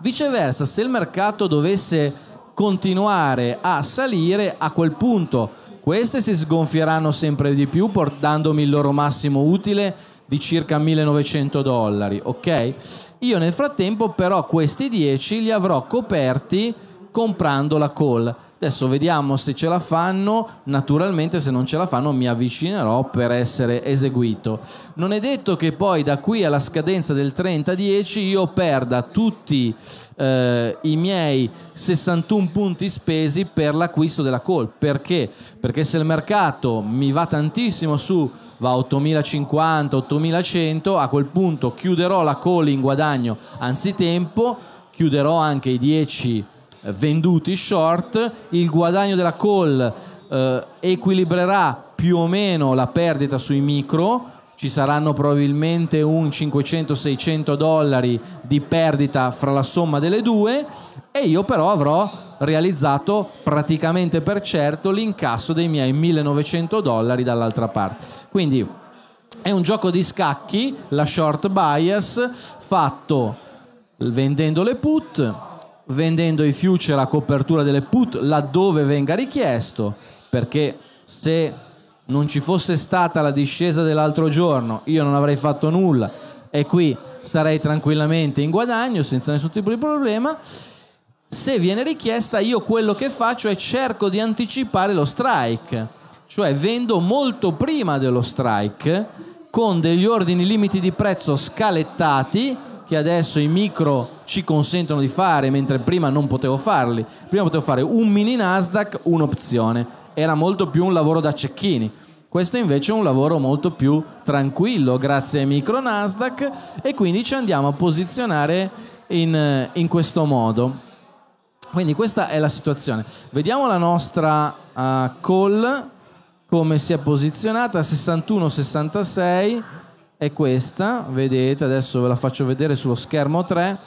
S1: Viceversa, se il mercato dovesse continuare a salire, a quel punto queste si sgonfieranno sempre di più portandomi il loro massimo utile di circa 1900 dollari, ok? Io nel frattempo però questi 10 li avrò coperti comprando la call Adesso vediamo se ce la fanno, naturalmente se non ce la fanno mi avvicinerò per essere eseguito. Non è detto che poi da qui alla scadenza del 30-10 io perda tutti eh, i miei 61 punti spesi per l'acquisto della call. Perché? Perché se il mercato mi va tantissimo su va a 8050, 8100, a quel punto chiuderò la call in guadagno anzitempo, chiuderò anche i 10 venduti short, il guadagno della call eh, equilibrerà più o meno la perdita sui micro, ci saranno probabilmente un 500-600 dollari di perdita fra la somma delle due e io però avrò realizzato praticamente per certo l'incasso dei miei 1900 dollari dall'altra parte. Quindi è un gioco di scacchi, la short bias, fatto vendendo le put, vendendo i future a copertura delle put laddove venga richiesto, perché se non ci fosse stata la discesa dell'altro giorno io non avrei fatto nulla e qui sarei tranquillamente in guadagno senza nessun tipo di problema. Se viene richiesta io quello che faccio è cerco di anticipare lo strike, cioè vendo molto prima dello strike con degli ordini limiti di prezzo scalettati che adesso i micro ci consentono di fare, mentre prima non potevo farli. Prima potevo fare un mini Nasdaq, un'opzione. Era molto più un lavoro da cecchini. Questo invece è un lavoro molto più tranquillo grazie ai micro Nasdaq e quindi ci andiamo a posizionare in, in questo modo. Quindi questa è la situazione. Vediamo la nostra uh, call come si è posizionata 61-66 è questa, vedete, adesso ve la faccio vedere sullo schermo 3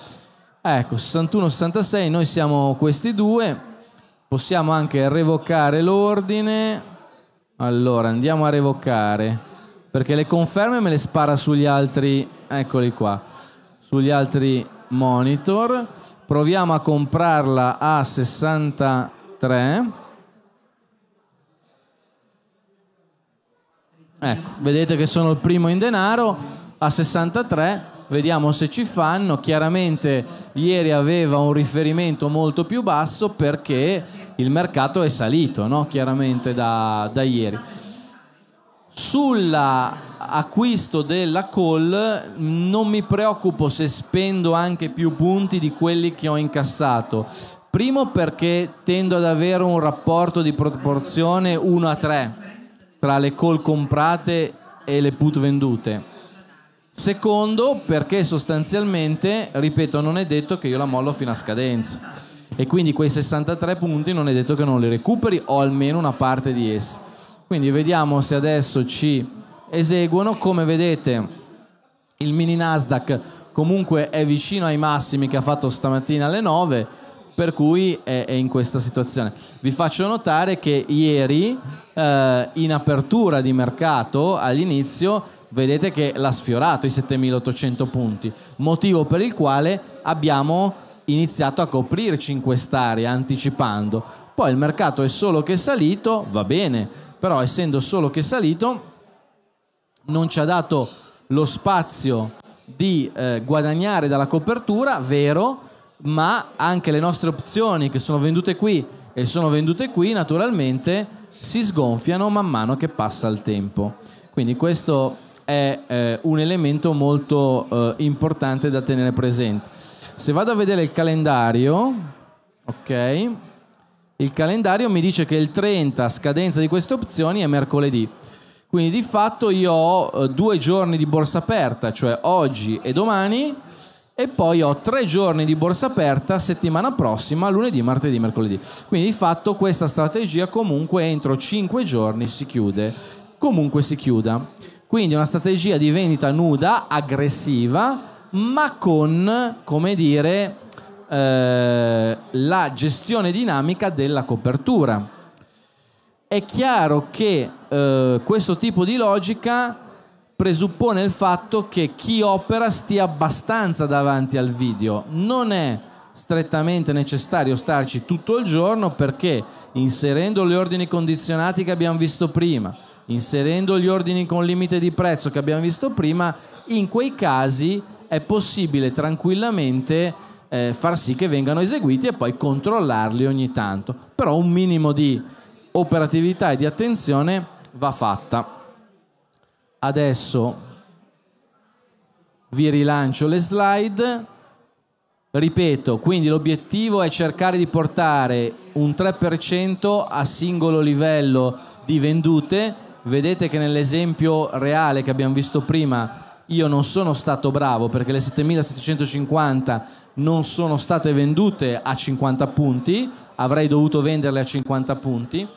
S1: Ecco, 61-66, noi siamo questi due, possiamo anche revocare l'ordine. Allora, andiamo a revocare, perché le conferme me le spara sugli altri, eccoli qua, sugli altri monitor. Proviamo a comprarla a 63. Ecco, vedete che sono il primo in denaro a 63 vediamo se ci fanno. Chiaramente ieri aveva un riferimento molto più basso perché il mercato è salito, no? chiaramente da, da ieri. Sull'acquisto della call non mi preoccupo se spendo anche più punti di quelli che ho incassato. Primo perché tendo ad avere un rapporto di proporzione 1 a 3 tra le call comprate e le put vendute Secondo, perché sostanzialmente, ripeto, non è detto che io la mollo fino a scadenza. E quindi quei 63 punti non è detto che non li recuperi o almeno una parte di essi. Quindi vediamo se adesso ci eseguono. Come vedete il mini Nasdaq comunque è vicino ai massimi che ha fatto stamattina alle 9 per cui è, in questa situazione. Vi faccio notare che ieri eh, in apertura di mercato all'inizio vedete che l'ha sfiorato i 7800 punti, motivo per il quale abbiamo iniziato a coprirci in quest'area anticipando. Poi il mercato è solo che salito, va bene, però essendo solo che salito non ci ha dato lo spazio di eh, guadagnare dalla copertura, vero, ma anche le nostre opzioni che sono vendute qui e sono vendute qui naturalmente si sgonfiano man mano che passa il tempo. Quindi questo è eh, un elemento molto eh, importante da tenere presente. Se vado a vedere il calendario, ok, il calendario mi dice che il 30 scadenza di queste opzioni è mercoledì. Quindi di fatto io ho eh, due giorni di borsa aperta, cioè oggi e domani, e poi ho tre giorni di borsa aperta settimana prossima, lunedì, martedì, mercoledì. Quindi di fatto questa strategia comunque entro cinque giorni si chiude, comunque si chiuda. Quindi una strategia di vendita nuda, aggressiva, ma con, come dire, eh, la gestione dinamica della copertura. È chiaro che eh, questo tipo di logica presuppone il fatto che chi opera stia abbastanza davanti al video. Non è strettamente necessario starci tutto il giorno perché inserendo gli ordini condizionati che abbiamo visto prima, inserendo gli ordini con limite di prezzo che abbiamo visto prima, in quei casi è possibile tranquillamente eh, far sì che vengano eseguiti e poi controllarli ogni tanto. Però un minimo di operatività e di attenzione va fatta. Adesso vi rilancio le slide. Ripeto, quindi l'obiettivo è cercare di portare un 3% a singolo livello di vendute vedete che nell'esempio reale che abbiamo visto prima io non sono stato bravo perché le 7750 non sono state vendute a 50 punti, avrei dovuto venderle a 50 punti.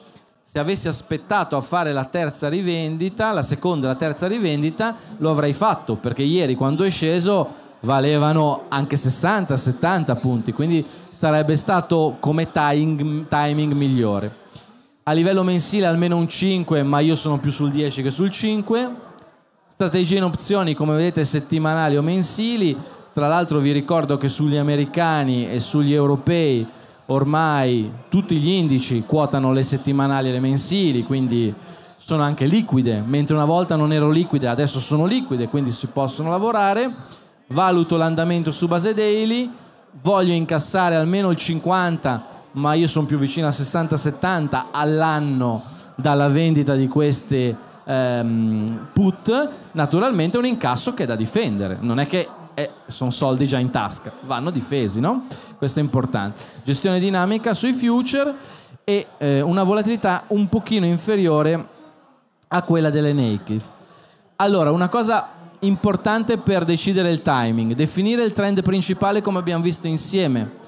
S1: Se avessi aspettato a fare la terza rivendita, la seconda e la terza rivendita, lo avrei fatto perché ieri quando è sceso valevano anche 60-70 punti, quindi sarebbe stato come timing, timing migliore a livello mensile almeno un 5, ma io sono più sul 10 che sul 5. Strategie in opzioni, come vedete, settimanali o mensili. Tra l'altro vi ricordo che sugli americani e sugli europei ormai tutti gli indici quotano le settimanali e le mensili, quindi sono anche liquide, mentre una volta non ero liquide, adesso sono liquide, quindi si possono lavorare. Valuto l'andamento su base daily, voglio incassare almeno il 50 ma io sono più vicino a 60-70 all'anno dalla vendita di queste ehm, put, naturalmente è un incasso che è da difendere, non è che eh, sono soldi già in tasca, vanno difesi, no? Questo è importante. Gestione dinamica sui future e eh, una volatilità un pochino inferiore a quella delle naked. Allora, una cosa importante per decidere il timing, definire il trend principale come abbiamo visto insieme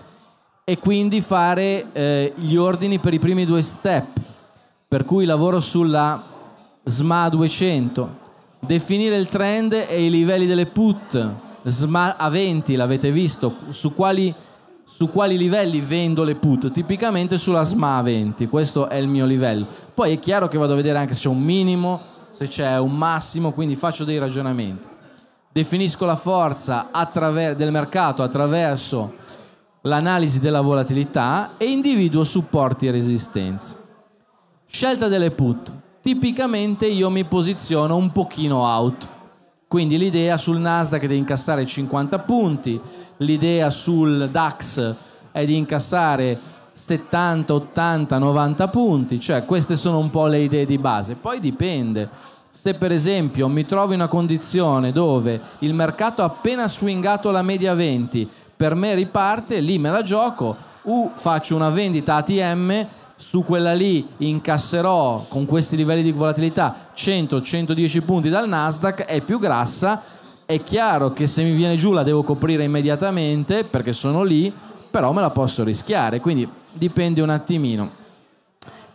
S1: e quindi fare eh, gli ordini per i primi due step, per cui lavoro sulla SMA 200, definire il trend e i livelli delle put, SMA a 20 l'avete visto, su quali, su quali livelli vendo le put, tipicamente sulla SMA a 20, questo è il mio livello, poi è chiaro che vado a vedere anche se c'è un minimo, se c'è un massimo, quindi faccio dei ragionamenti, definisco la forza attraver- del mercato attraverso l'analisi della volatilità e individuo supporti e resistenze. Scelta delle put. Tipicamente io mi posiziono un pochino out. Quindi l'idea sul Nasdaq è di incassare 50 punti, l'idea sul DAX è di incassare 70, 80, 90 punti, cioè queste sono un po' le idee di base. Poi dipende. Se per esempio mi trovo in una condizione dove il mercato ha appena swingato la media 20 per me riparte, lì me la gioco, o faccio una vendita ATM, su quella lì incasserò con questi livelli di volatilità 100-110 punti dal Nasdaq, è più grassa, è chiaro che se mi viene giù la devo coprire immediatamente perché sono lì, però me la posso rischiare, quindi dipende un attimino.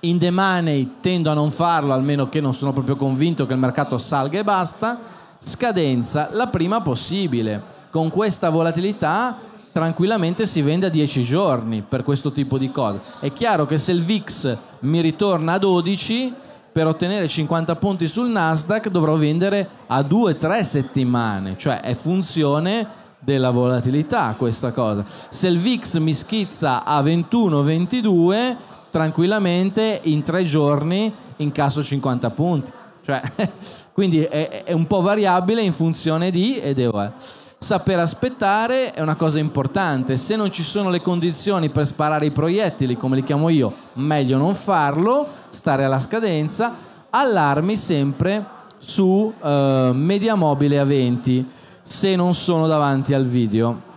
S1: In the money tendo a non farlo, almeno che non sono proprio convinto che il mercato salga e basta. Scadenza la prima possibile. Con questa volatilità tranquillamente si vende a 10 giorni per questo tipo di cose. È chiaro che se il VIX mi ritorna a 12, per ottenere 50 punti sul Nasdaq dovrò vendere a 2-3 settimane, cioè è funzione della volatilità questa cosa. Se il VIX mi schizza a 21-22, tranquillamente in 3 giorni incasso 50 punti. Cioè, quindi è, è, un po' variabile in funzione di Ed è, Eh saper aspettare è una cosa importante. Se non ci sono le condizioni per sparare i proiettili, come li chiamo io, meglio non farlo, stare alla scadenza. Allarmi sempre su eh, media mobile a 20 se non sono davanti al video.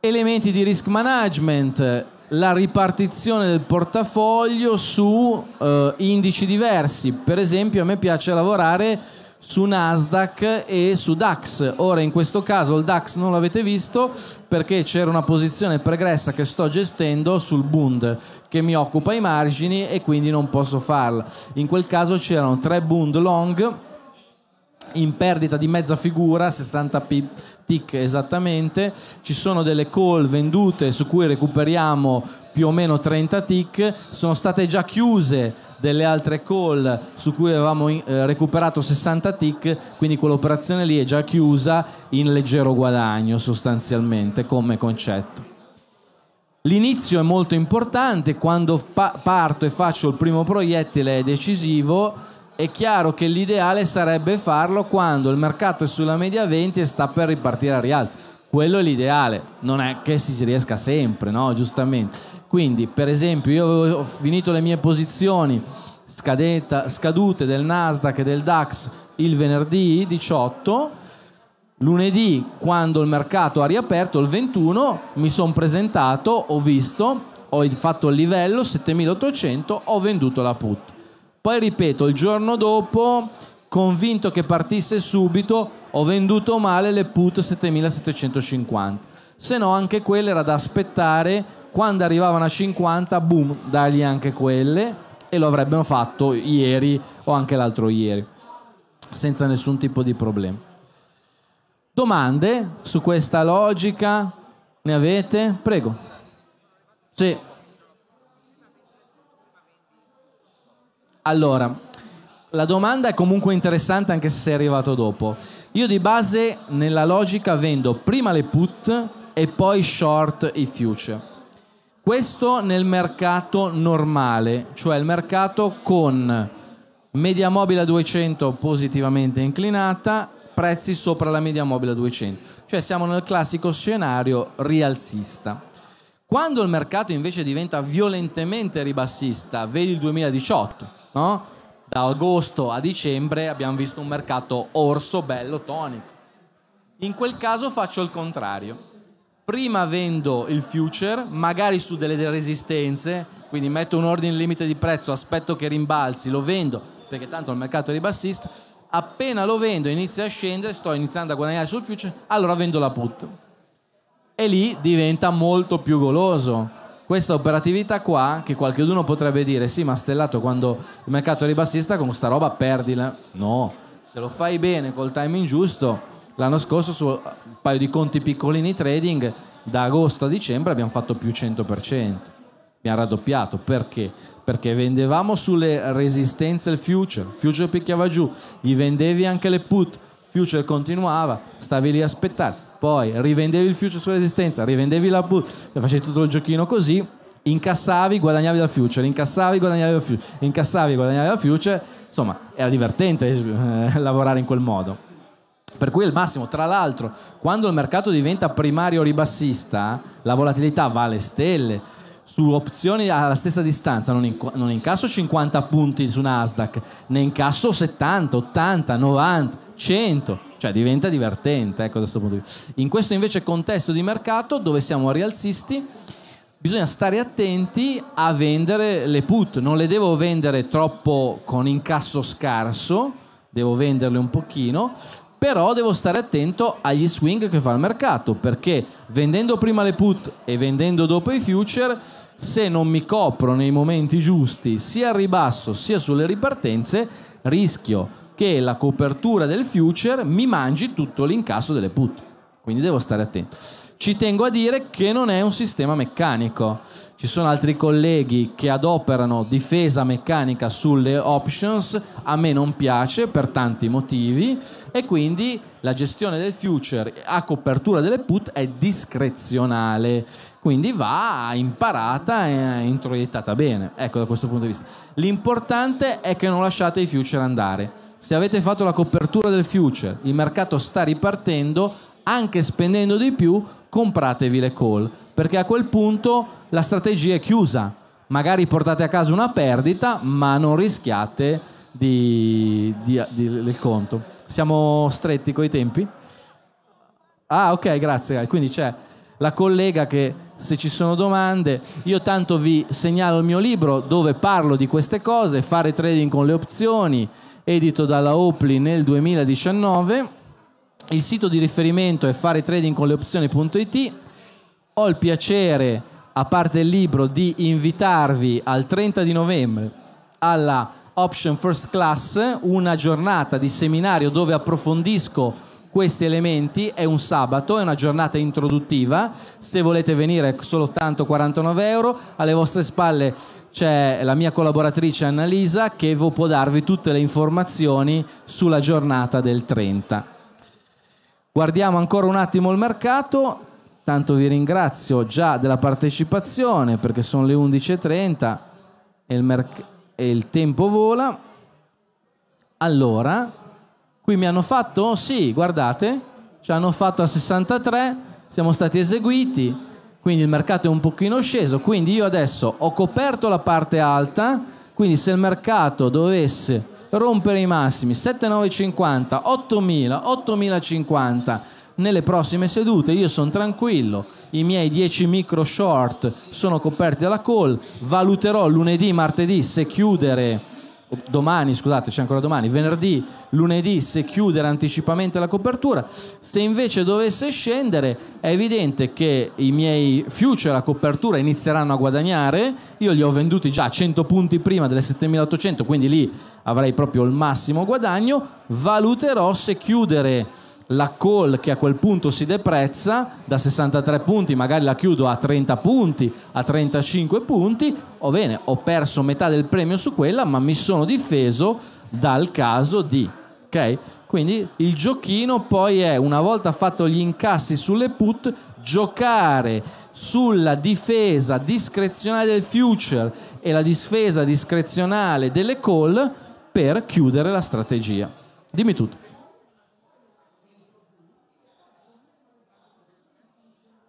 S1: Elementi di risk management, la ripartizione del portafoglio su eh, indici diversi. Per esempio, a me piace lavorare su Nasdaq e su DAX. Ora in questo caso il DAX non l'avete visto perché c'era una posizione pregressa che sto gestendo sul Bund che mi occupa i margini e quindi non posso farla. In quel caso c'erano tre Bund long in perdita di mezza figura, 60 p tick esattamente, ci sono delle call vendute su cui recuperiamo più o meno 30 tick, sono state già chiuse delle altre call su cui avevamo eh, recuperato 60 tick, quindi quell'operazione lì è già chiusa in leggero guadagno sostanzialmente come concetto. L'inizio è molto importante, quando pa- parto e faccio il primo proiettile è decisivo, è chiaro che l'ideale sarebbe farlo quando il mercato è sulla media 20 e sta per ripartire a rialzo quello è l'ideale, non è che si riesca sempre, no? Giustamente. Quindi, per esempio, io ho finito le mie posizioni scadeta, scadute del Nasdaq e del DAX il venerdì 18, lunedì quando il mercato ha riaperto, il 21, mi sono presentato, ho visto, ho fatto il livello 7800, ho venduto la put. Poi ripeto, il giorno dopo, convinto che partisse subito, ho venduto male le put 7750. Se no, anche quelle era da aspettare, quando arrivavano a 50, boom, dargli anche quelle e lo avrebbero fatto ieri o anche l'altro ieri, senza nessun tipo di problema. Domande su questa logica? Ne avete? Prego. Sì. Allora, la domanda è comunque interessante anche se sei arrivato dopo. Io di base nella logica vendo prima le put e poi short i future. Questo nel mercato normale, cioè il mercato con media mobile a 200 positivamente inclinata, prezzi sopra la media mobile a 200. Cioè siamo nel classico scenario rialzista. Quando il mercato invece diventa violentemente ribassista, vedi il 2018, no? da agosto a dicembre abbiamo visto un mercato orso bello tonico. In quel caso faccio il contrario. Prima vendo il future, magari su delle resistenze, quindi metto un ordine limite di prezzo, aspetto che rimbalzi, lo vendo, perché tanto il mercato è ribassista, appena lo vendo inizia a scendere, sto iniziando a guadagnare sul future, allora vendo la put. E lì diventa molto più goloso questa operatività qua, che qualcuno potrebbe dire, sì ma stellato quando il mercato è ribassista con questa roba perdila, no, se lo fai bene col timing giusto, l'anno scorso su un paio di conti piccolini trading, da agosto a dicembre abbiamo fatto più 100%, mi ha raddoppiato, perché? perché vendevamo sulle resistenze il future, future picchiava giù, gli vendevi anche le put, future continuava, stavi lì a aspettare poi rivendevi il future sull'esistenza, rivendevi la bull, facevi tutto il giochino così, incassavi, guadagnavi dal future, incassavi, guadagnavi dal future, incassavi, guadagnavi dal future, insomma era divertente eh, lavorare in quel modo. Per cui è il massimo, tra l'altro, quando il mercato diventa primario ribassista, la volatilità va alle stelle. Su opzioni alla stessa distanza non, inc- non incasso 50 punti su Nasdaq, ne incasso 70, 80, 90, 100 cioè diventa divertente, ecco, da questo punto di vista. In questo invece contesto di mercato, dove siamo rialzisti, bisogna stare attenti a vendere le put. Non le devo vendere troppo con incasso scarso, devo venderle un pochino, però devo stare attento agli swing che fa il mercato, perché vendendo prima le put e vendendo dopo i future, se non mi copro nei momenti giusti, sia al ribasso sia sulle ripartenze, rischio che la copertura del future mi mangi tutto l'incasso delle put. Quindi devo stare attento. Ci tengo a dire che non è un sistema meccanico. Ci sono altri colleghi che adoperano difesa meccanica sulle options, a me non piace per tanti motivi e quindi la gestione del future a copertura delle put è discrezionale, quindi va imparata e introiettata bene, ecco da questo punto di vista. L'importante è che non lasciate i future andare se avete fatto la copertura del future, il mercato sta ripartendo, anche spendendo di più, compratevi le call, perché a quel punto la strategia è chiusa. Magari portate a casa una perdita, ma non rischiate di, di, di, del conto. Siamo stretti coi tempi? Ah, ok, grazie. Quindi c'è la collega che se ci sono domande, io tanto vi segnalo il mio libro dove parlo di queste cose, fare trading con le opzioni, edito dalla Opli nel 2019. Il sito di riferimento è fare trading con le opzioni.it. Ho il piacere, a parte il libro, di invitarvi al 30 di novembre alla Option First Class, una giornata di seminario dove approfondisco questi elementi. È un sabato, è una giornata introduttiva. Se volete venire, solo tanto 49 euro. Alle vostre spalle c'è la mia collaboratrice Annalisa che può darvi tutte le informazioni sulla giornata del 30. Guardiamo ancora un attimo il mercato, tanto vi ringrazio già della partecipazione perché sono le 11.30 e il, merc- e il tempo vola. Allora, qui mi hanno fatto, sì, guardate, ci hanno fatto a 63, siamo stati eseguiti, quindi il mercato è un pochino sceso, quindi io adesso ho coperto la parte alta, quindi se il mercato dovesse rompere i massimi 7950, 8000, 8050 nelle prossime sedute io sono tranquillo, i miei 10 micro short sono coperti dalla call, valuterò lunedì, martedì se chiudere domani, scusate, c'è ancora domani, venerdì, lunedì se chiudere anticipamente la copertura, se invece dovesse scendere è evidente che i miei future a copertura inizieranno a guadagnare, io li ho venduti già 100 punti prima delle 7800, quindi lì avrei proprio il massimo guadagno, valuterò se chiudere la call che a quel punto si deprezza da 63 punti, magari la chiudo a 30 punti, a 35 punti, o bene, ho perso metà del premio su quella, ma mi sono difeso dal caso di, ok? Quindi il giochino poi è una volta fatto gli incassi sulle put, giocare sulla difesa discrezionale del future e la difesa discrezionale delle call per chiudere la strategia. Dimmi tutto.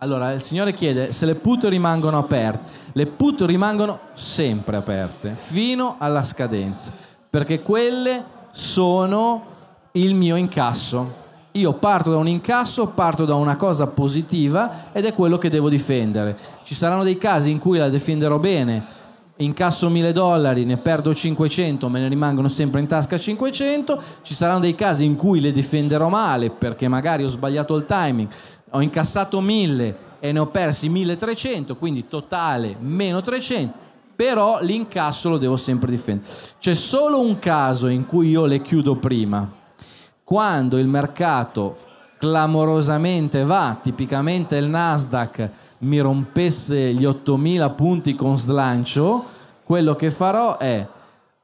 S1: Allora, il signore chiede se le put rimangono aperte. Le put rimangono sempre aperte, fino alla scadenza, perché quelle sono il mio incasso. Io parto da un incasso, parto da una cosa positiva ed è quello che devo difendere. Ci saranno dei casi in cui la difenderò bene, incasso 1000 dollari, ne perdo 500, me ne rimangono sempre in tasca 500, ci saranno dei casi in cui le difenderò male perché magari ho sbagliato il timing, ho incassato 1000 e ne ho persi 1300, quindi totale meno 300, però l'incasso lo devo sempre difendere. C'è solo un caso in cui io le chiudo prima, quando il mercato clamorosamente va, tipicamente il Nasdaq mi rompesse gli 8000 punti con slancio, quello che farò è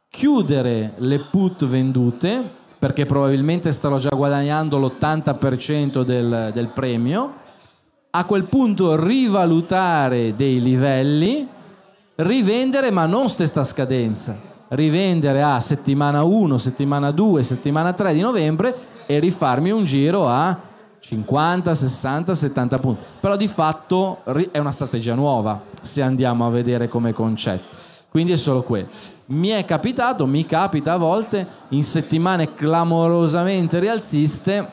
S1: chiudere le put vendute perché probabilmente starò già guadagnando l'80% del, del premio, a quel punto rivalutare dei livelli, rivendere ma non stessa scadenza, rivendere a settimana 1, settimana 2, settimana 3 di novembre e rifarmi un giro a 50, 60, 70 punti. Però di fatto è una strategia nuova se andiamo a vedere come concetto. Quindi è solo quello mi è capitato, mi capita a volte, in settimane clamorosamente rialziste,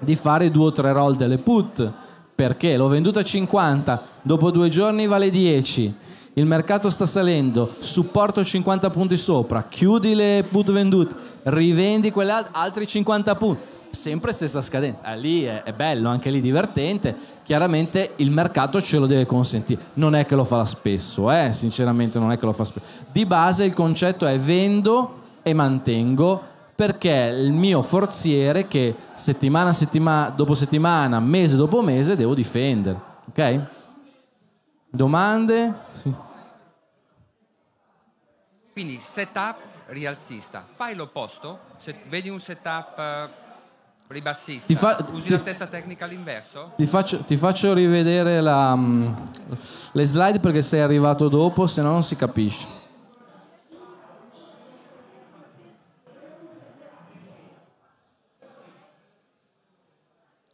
S1: di fare due o tre roll delle put. Perché? L'ho venduta a 50, dopo due giorni vale 10, il mercato sta salendo, supporto 50 punti sopra, chiudi le put vendute, rivendi quelle altri 50 punti sempre stessa scadenza. Eh, lì è, è, bello, anche lì divertente. Chiaramente il mercato ce lo deve consentire. Non è che lo fa spesso, eh? sinceramente non è che lo fa spesso. Di base il concetto è vendo e mantengo perché il mio forziere che settimana, settimana dopo settimana, mese dopo mese devo difendere. Ok? Domande? Sì. Quindi setup rialzista, fai l'opposto, se vedi un setup eh, Ribassista. Ti fa- Usi ti- la stessa tecnica all'inverso? Ti faccio, ti faccio rivedere la, mm, le slide perché sei arrivato dopo, se no non si capisce.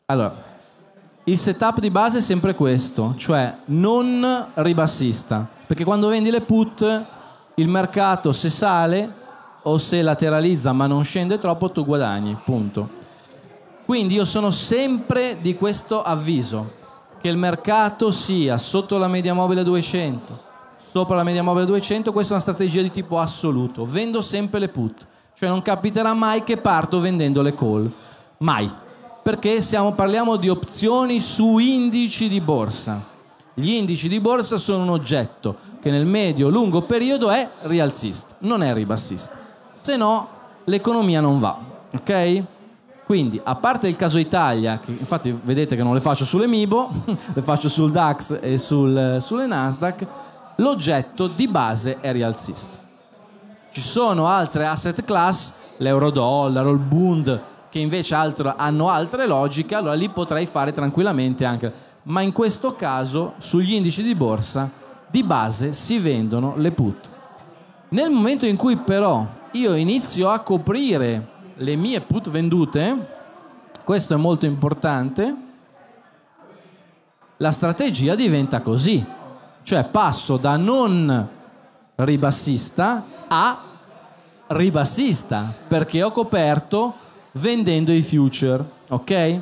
S1: Allora, il setup di base è sempre questo, cioè non ribassista, perché quando vendi le put il mercato se sale o se lateralizza ma non scende troppo tu guadagni, punto. Quindi io sono sempre di questo avviso, che il mercato sia sotto la media mobile 200, sopra la media mobile 200, questa è una strategia di tipo assoluto, vendo sempre le put, cioè non capiterà mai che parto vendendo le call, mai, perché siamo, parliamo di opzioni su indici di borsa. Gli indici di borsa sono un oggetto che nel medio-lungo periodo è rialzista, non è ribassista, se no l'economia non va, ok? Quindi, a parte il caso Italia, che infatti vedete che non le faccio sulle Mibo, le faccio sul DAX e sul, sulle Nasdaq, l'oggetto di base è rialzista. Ci sono altre asset class, l'euro-dollaro, il Bund, che invece altro, hanno altre logiche, allora lì potrei fare tranquillamente anche. Ma in questo caso, sugli indici di borsa, di base si vendono le put. Nel momento in cui però io inizio a coprire le mie put vendute, questo è molto importante, la strategia diventa così, cioè passo da non ribassista a ribassista perché ho coperto vendendo i future, ok?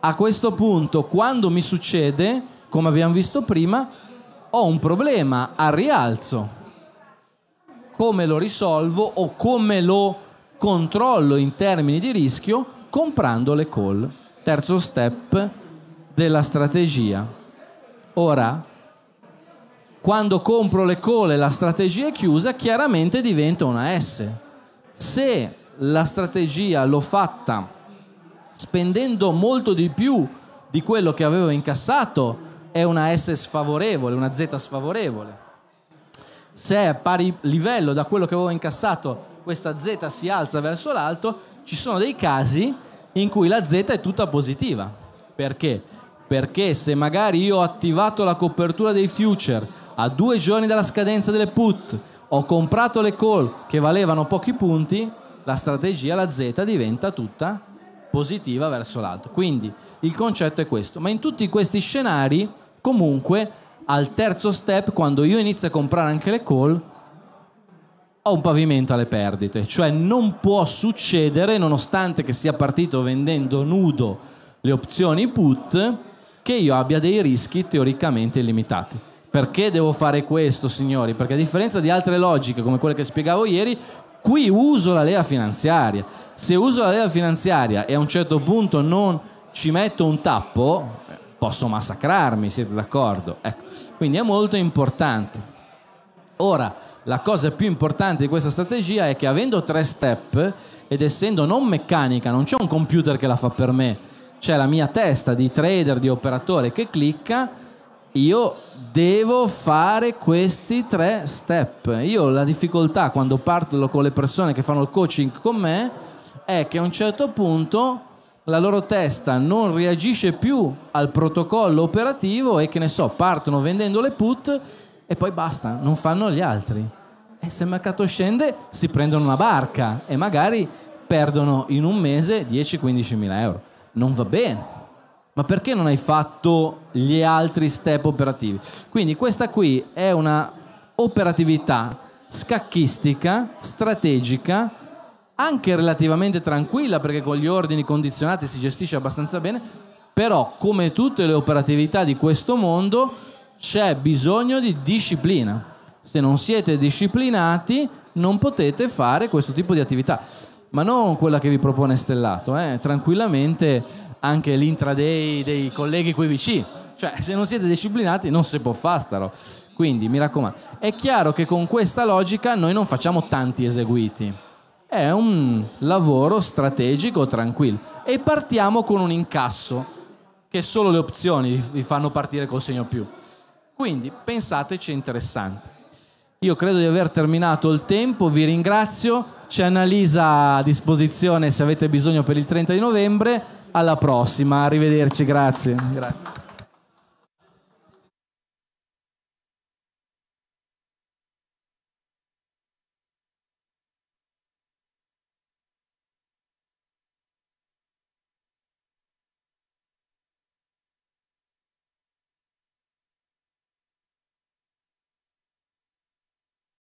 S1: A questo punto, quando mi succede, come abbiamo visto prima, ho un problema al rialzo. Come lo risolvo o come lo controllo in termini di rischio comprando le call. Terzo step della strategia. Ora, quando compro le call e la strategia è chiusa, chiaramente diventa una S. Se la strategia l'ho fatta spendendo molto di più di quello che avevo incassato, è una S sfavorevole, una Z sfavorevole. Se è a pari livello da quello che avevo incassato questa Z si alza verso l'alto, ci sono dei casi in cui la Z è tutta positiva. Perché? Perché se magari io ho attivato la copertura dei future a due giorni dalla scadenza delle put, ho comprato le call che valevano pochi punti, la strategia, la Z diventa tutta positiva verso l'alto. Quindi il concetto è questo. Ma in tutti questi scenari, comunque, al terzo step, quando io inizio a comprare anche le call, ho un pavimento alle perdite, cioè non può succedere, nonostante che sia partito vendendo nudo le opzioni put, che io abbia dei rischi teoricamente illimitati. Perché devo fare questo, signori? Perché a differenza di altre logiche, come quelle che spiegavo ieri, qui uso la leva finanziaria. Se uso la leva finanziaria e a un certo punto non ci metto un tappo, posso massacrarmi, siete d'accordo? Ecco. Quindi è molto importante. Ora, la cosa più importante di questa strategia è che avendo tre step ed essendo non meccanica, non c'è un computer che la fa per me, c'è la mia testa di trader, di operatore che clicca, io devo fare questi tre step. Io la difficoltà quando parlo con le persone che fanno il coaching con me è che a un certo punto la loro testa non reagisce più al protocollo operativo e che ne so, partono vendendo le put e poi basta, non fanno gli altri. E se il mercato scende si prendono una barca e magari perdono in un mese 10-15 mila euro. Non va bene. Ma perché non hai fatto gli altri step operativi? Quindi questa qui è una operatività scacchistica, strategica, anche relativamente tranquilla perché con gli ordini condizionati si gestisce abbastanza bene, però come tutte le operatività di questo mondo c'è bisogno di disciplina. Se non siete disciplinati non potete fare questo tipo di attività, ma non quella che vi propone Stellato, eh? tranquillamente anche l'intraday dei colleghi qui vicini. Cioè, se non siete disciplinati non si può fare Quindi, mi raccomando, è chiaro che con questa logica noi non facciamo tanti eseguiti. È un lavoro strategico tranquillo. E partiamo con un incasso, che solo le opzioni vi fanno partire col segno più. Quindi pensateci, è interessante. Io credo di aver terminato il tempo, vi ringrazio. C'è Annalisa a disposizione se avete bisogno per il 30 di novembre. Alla prossima, arrivederci, grazie. grazie.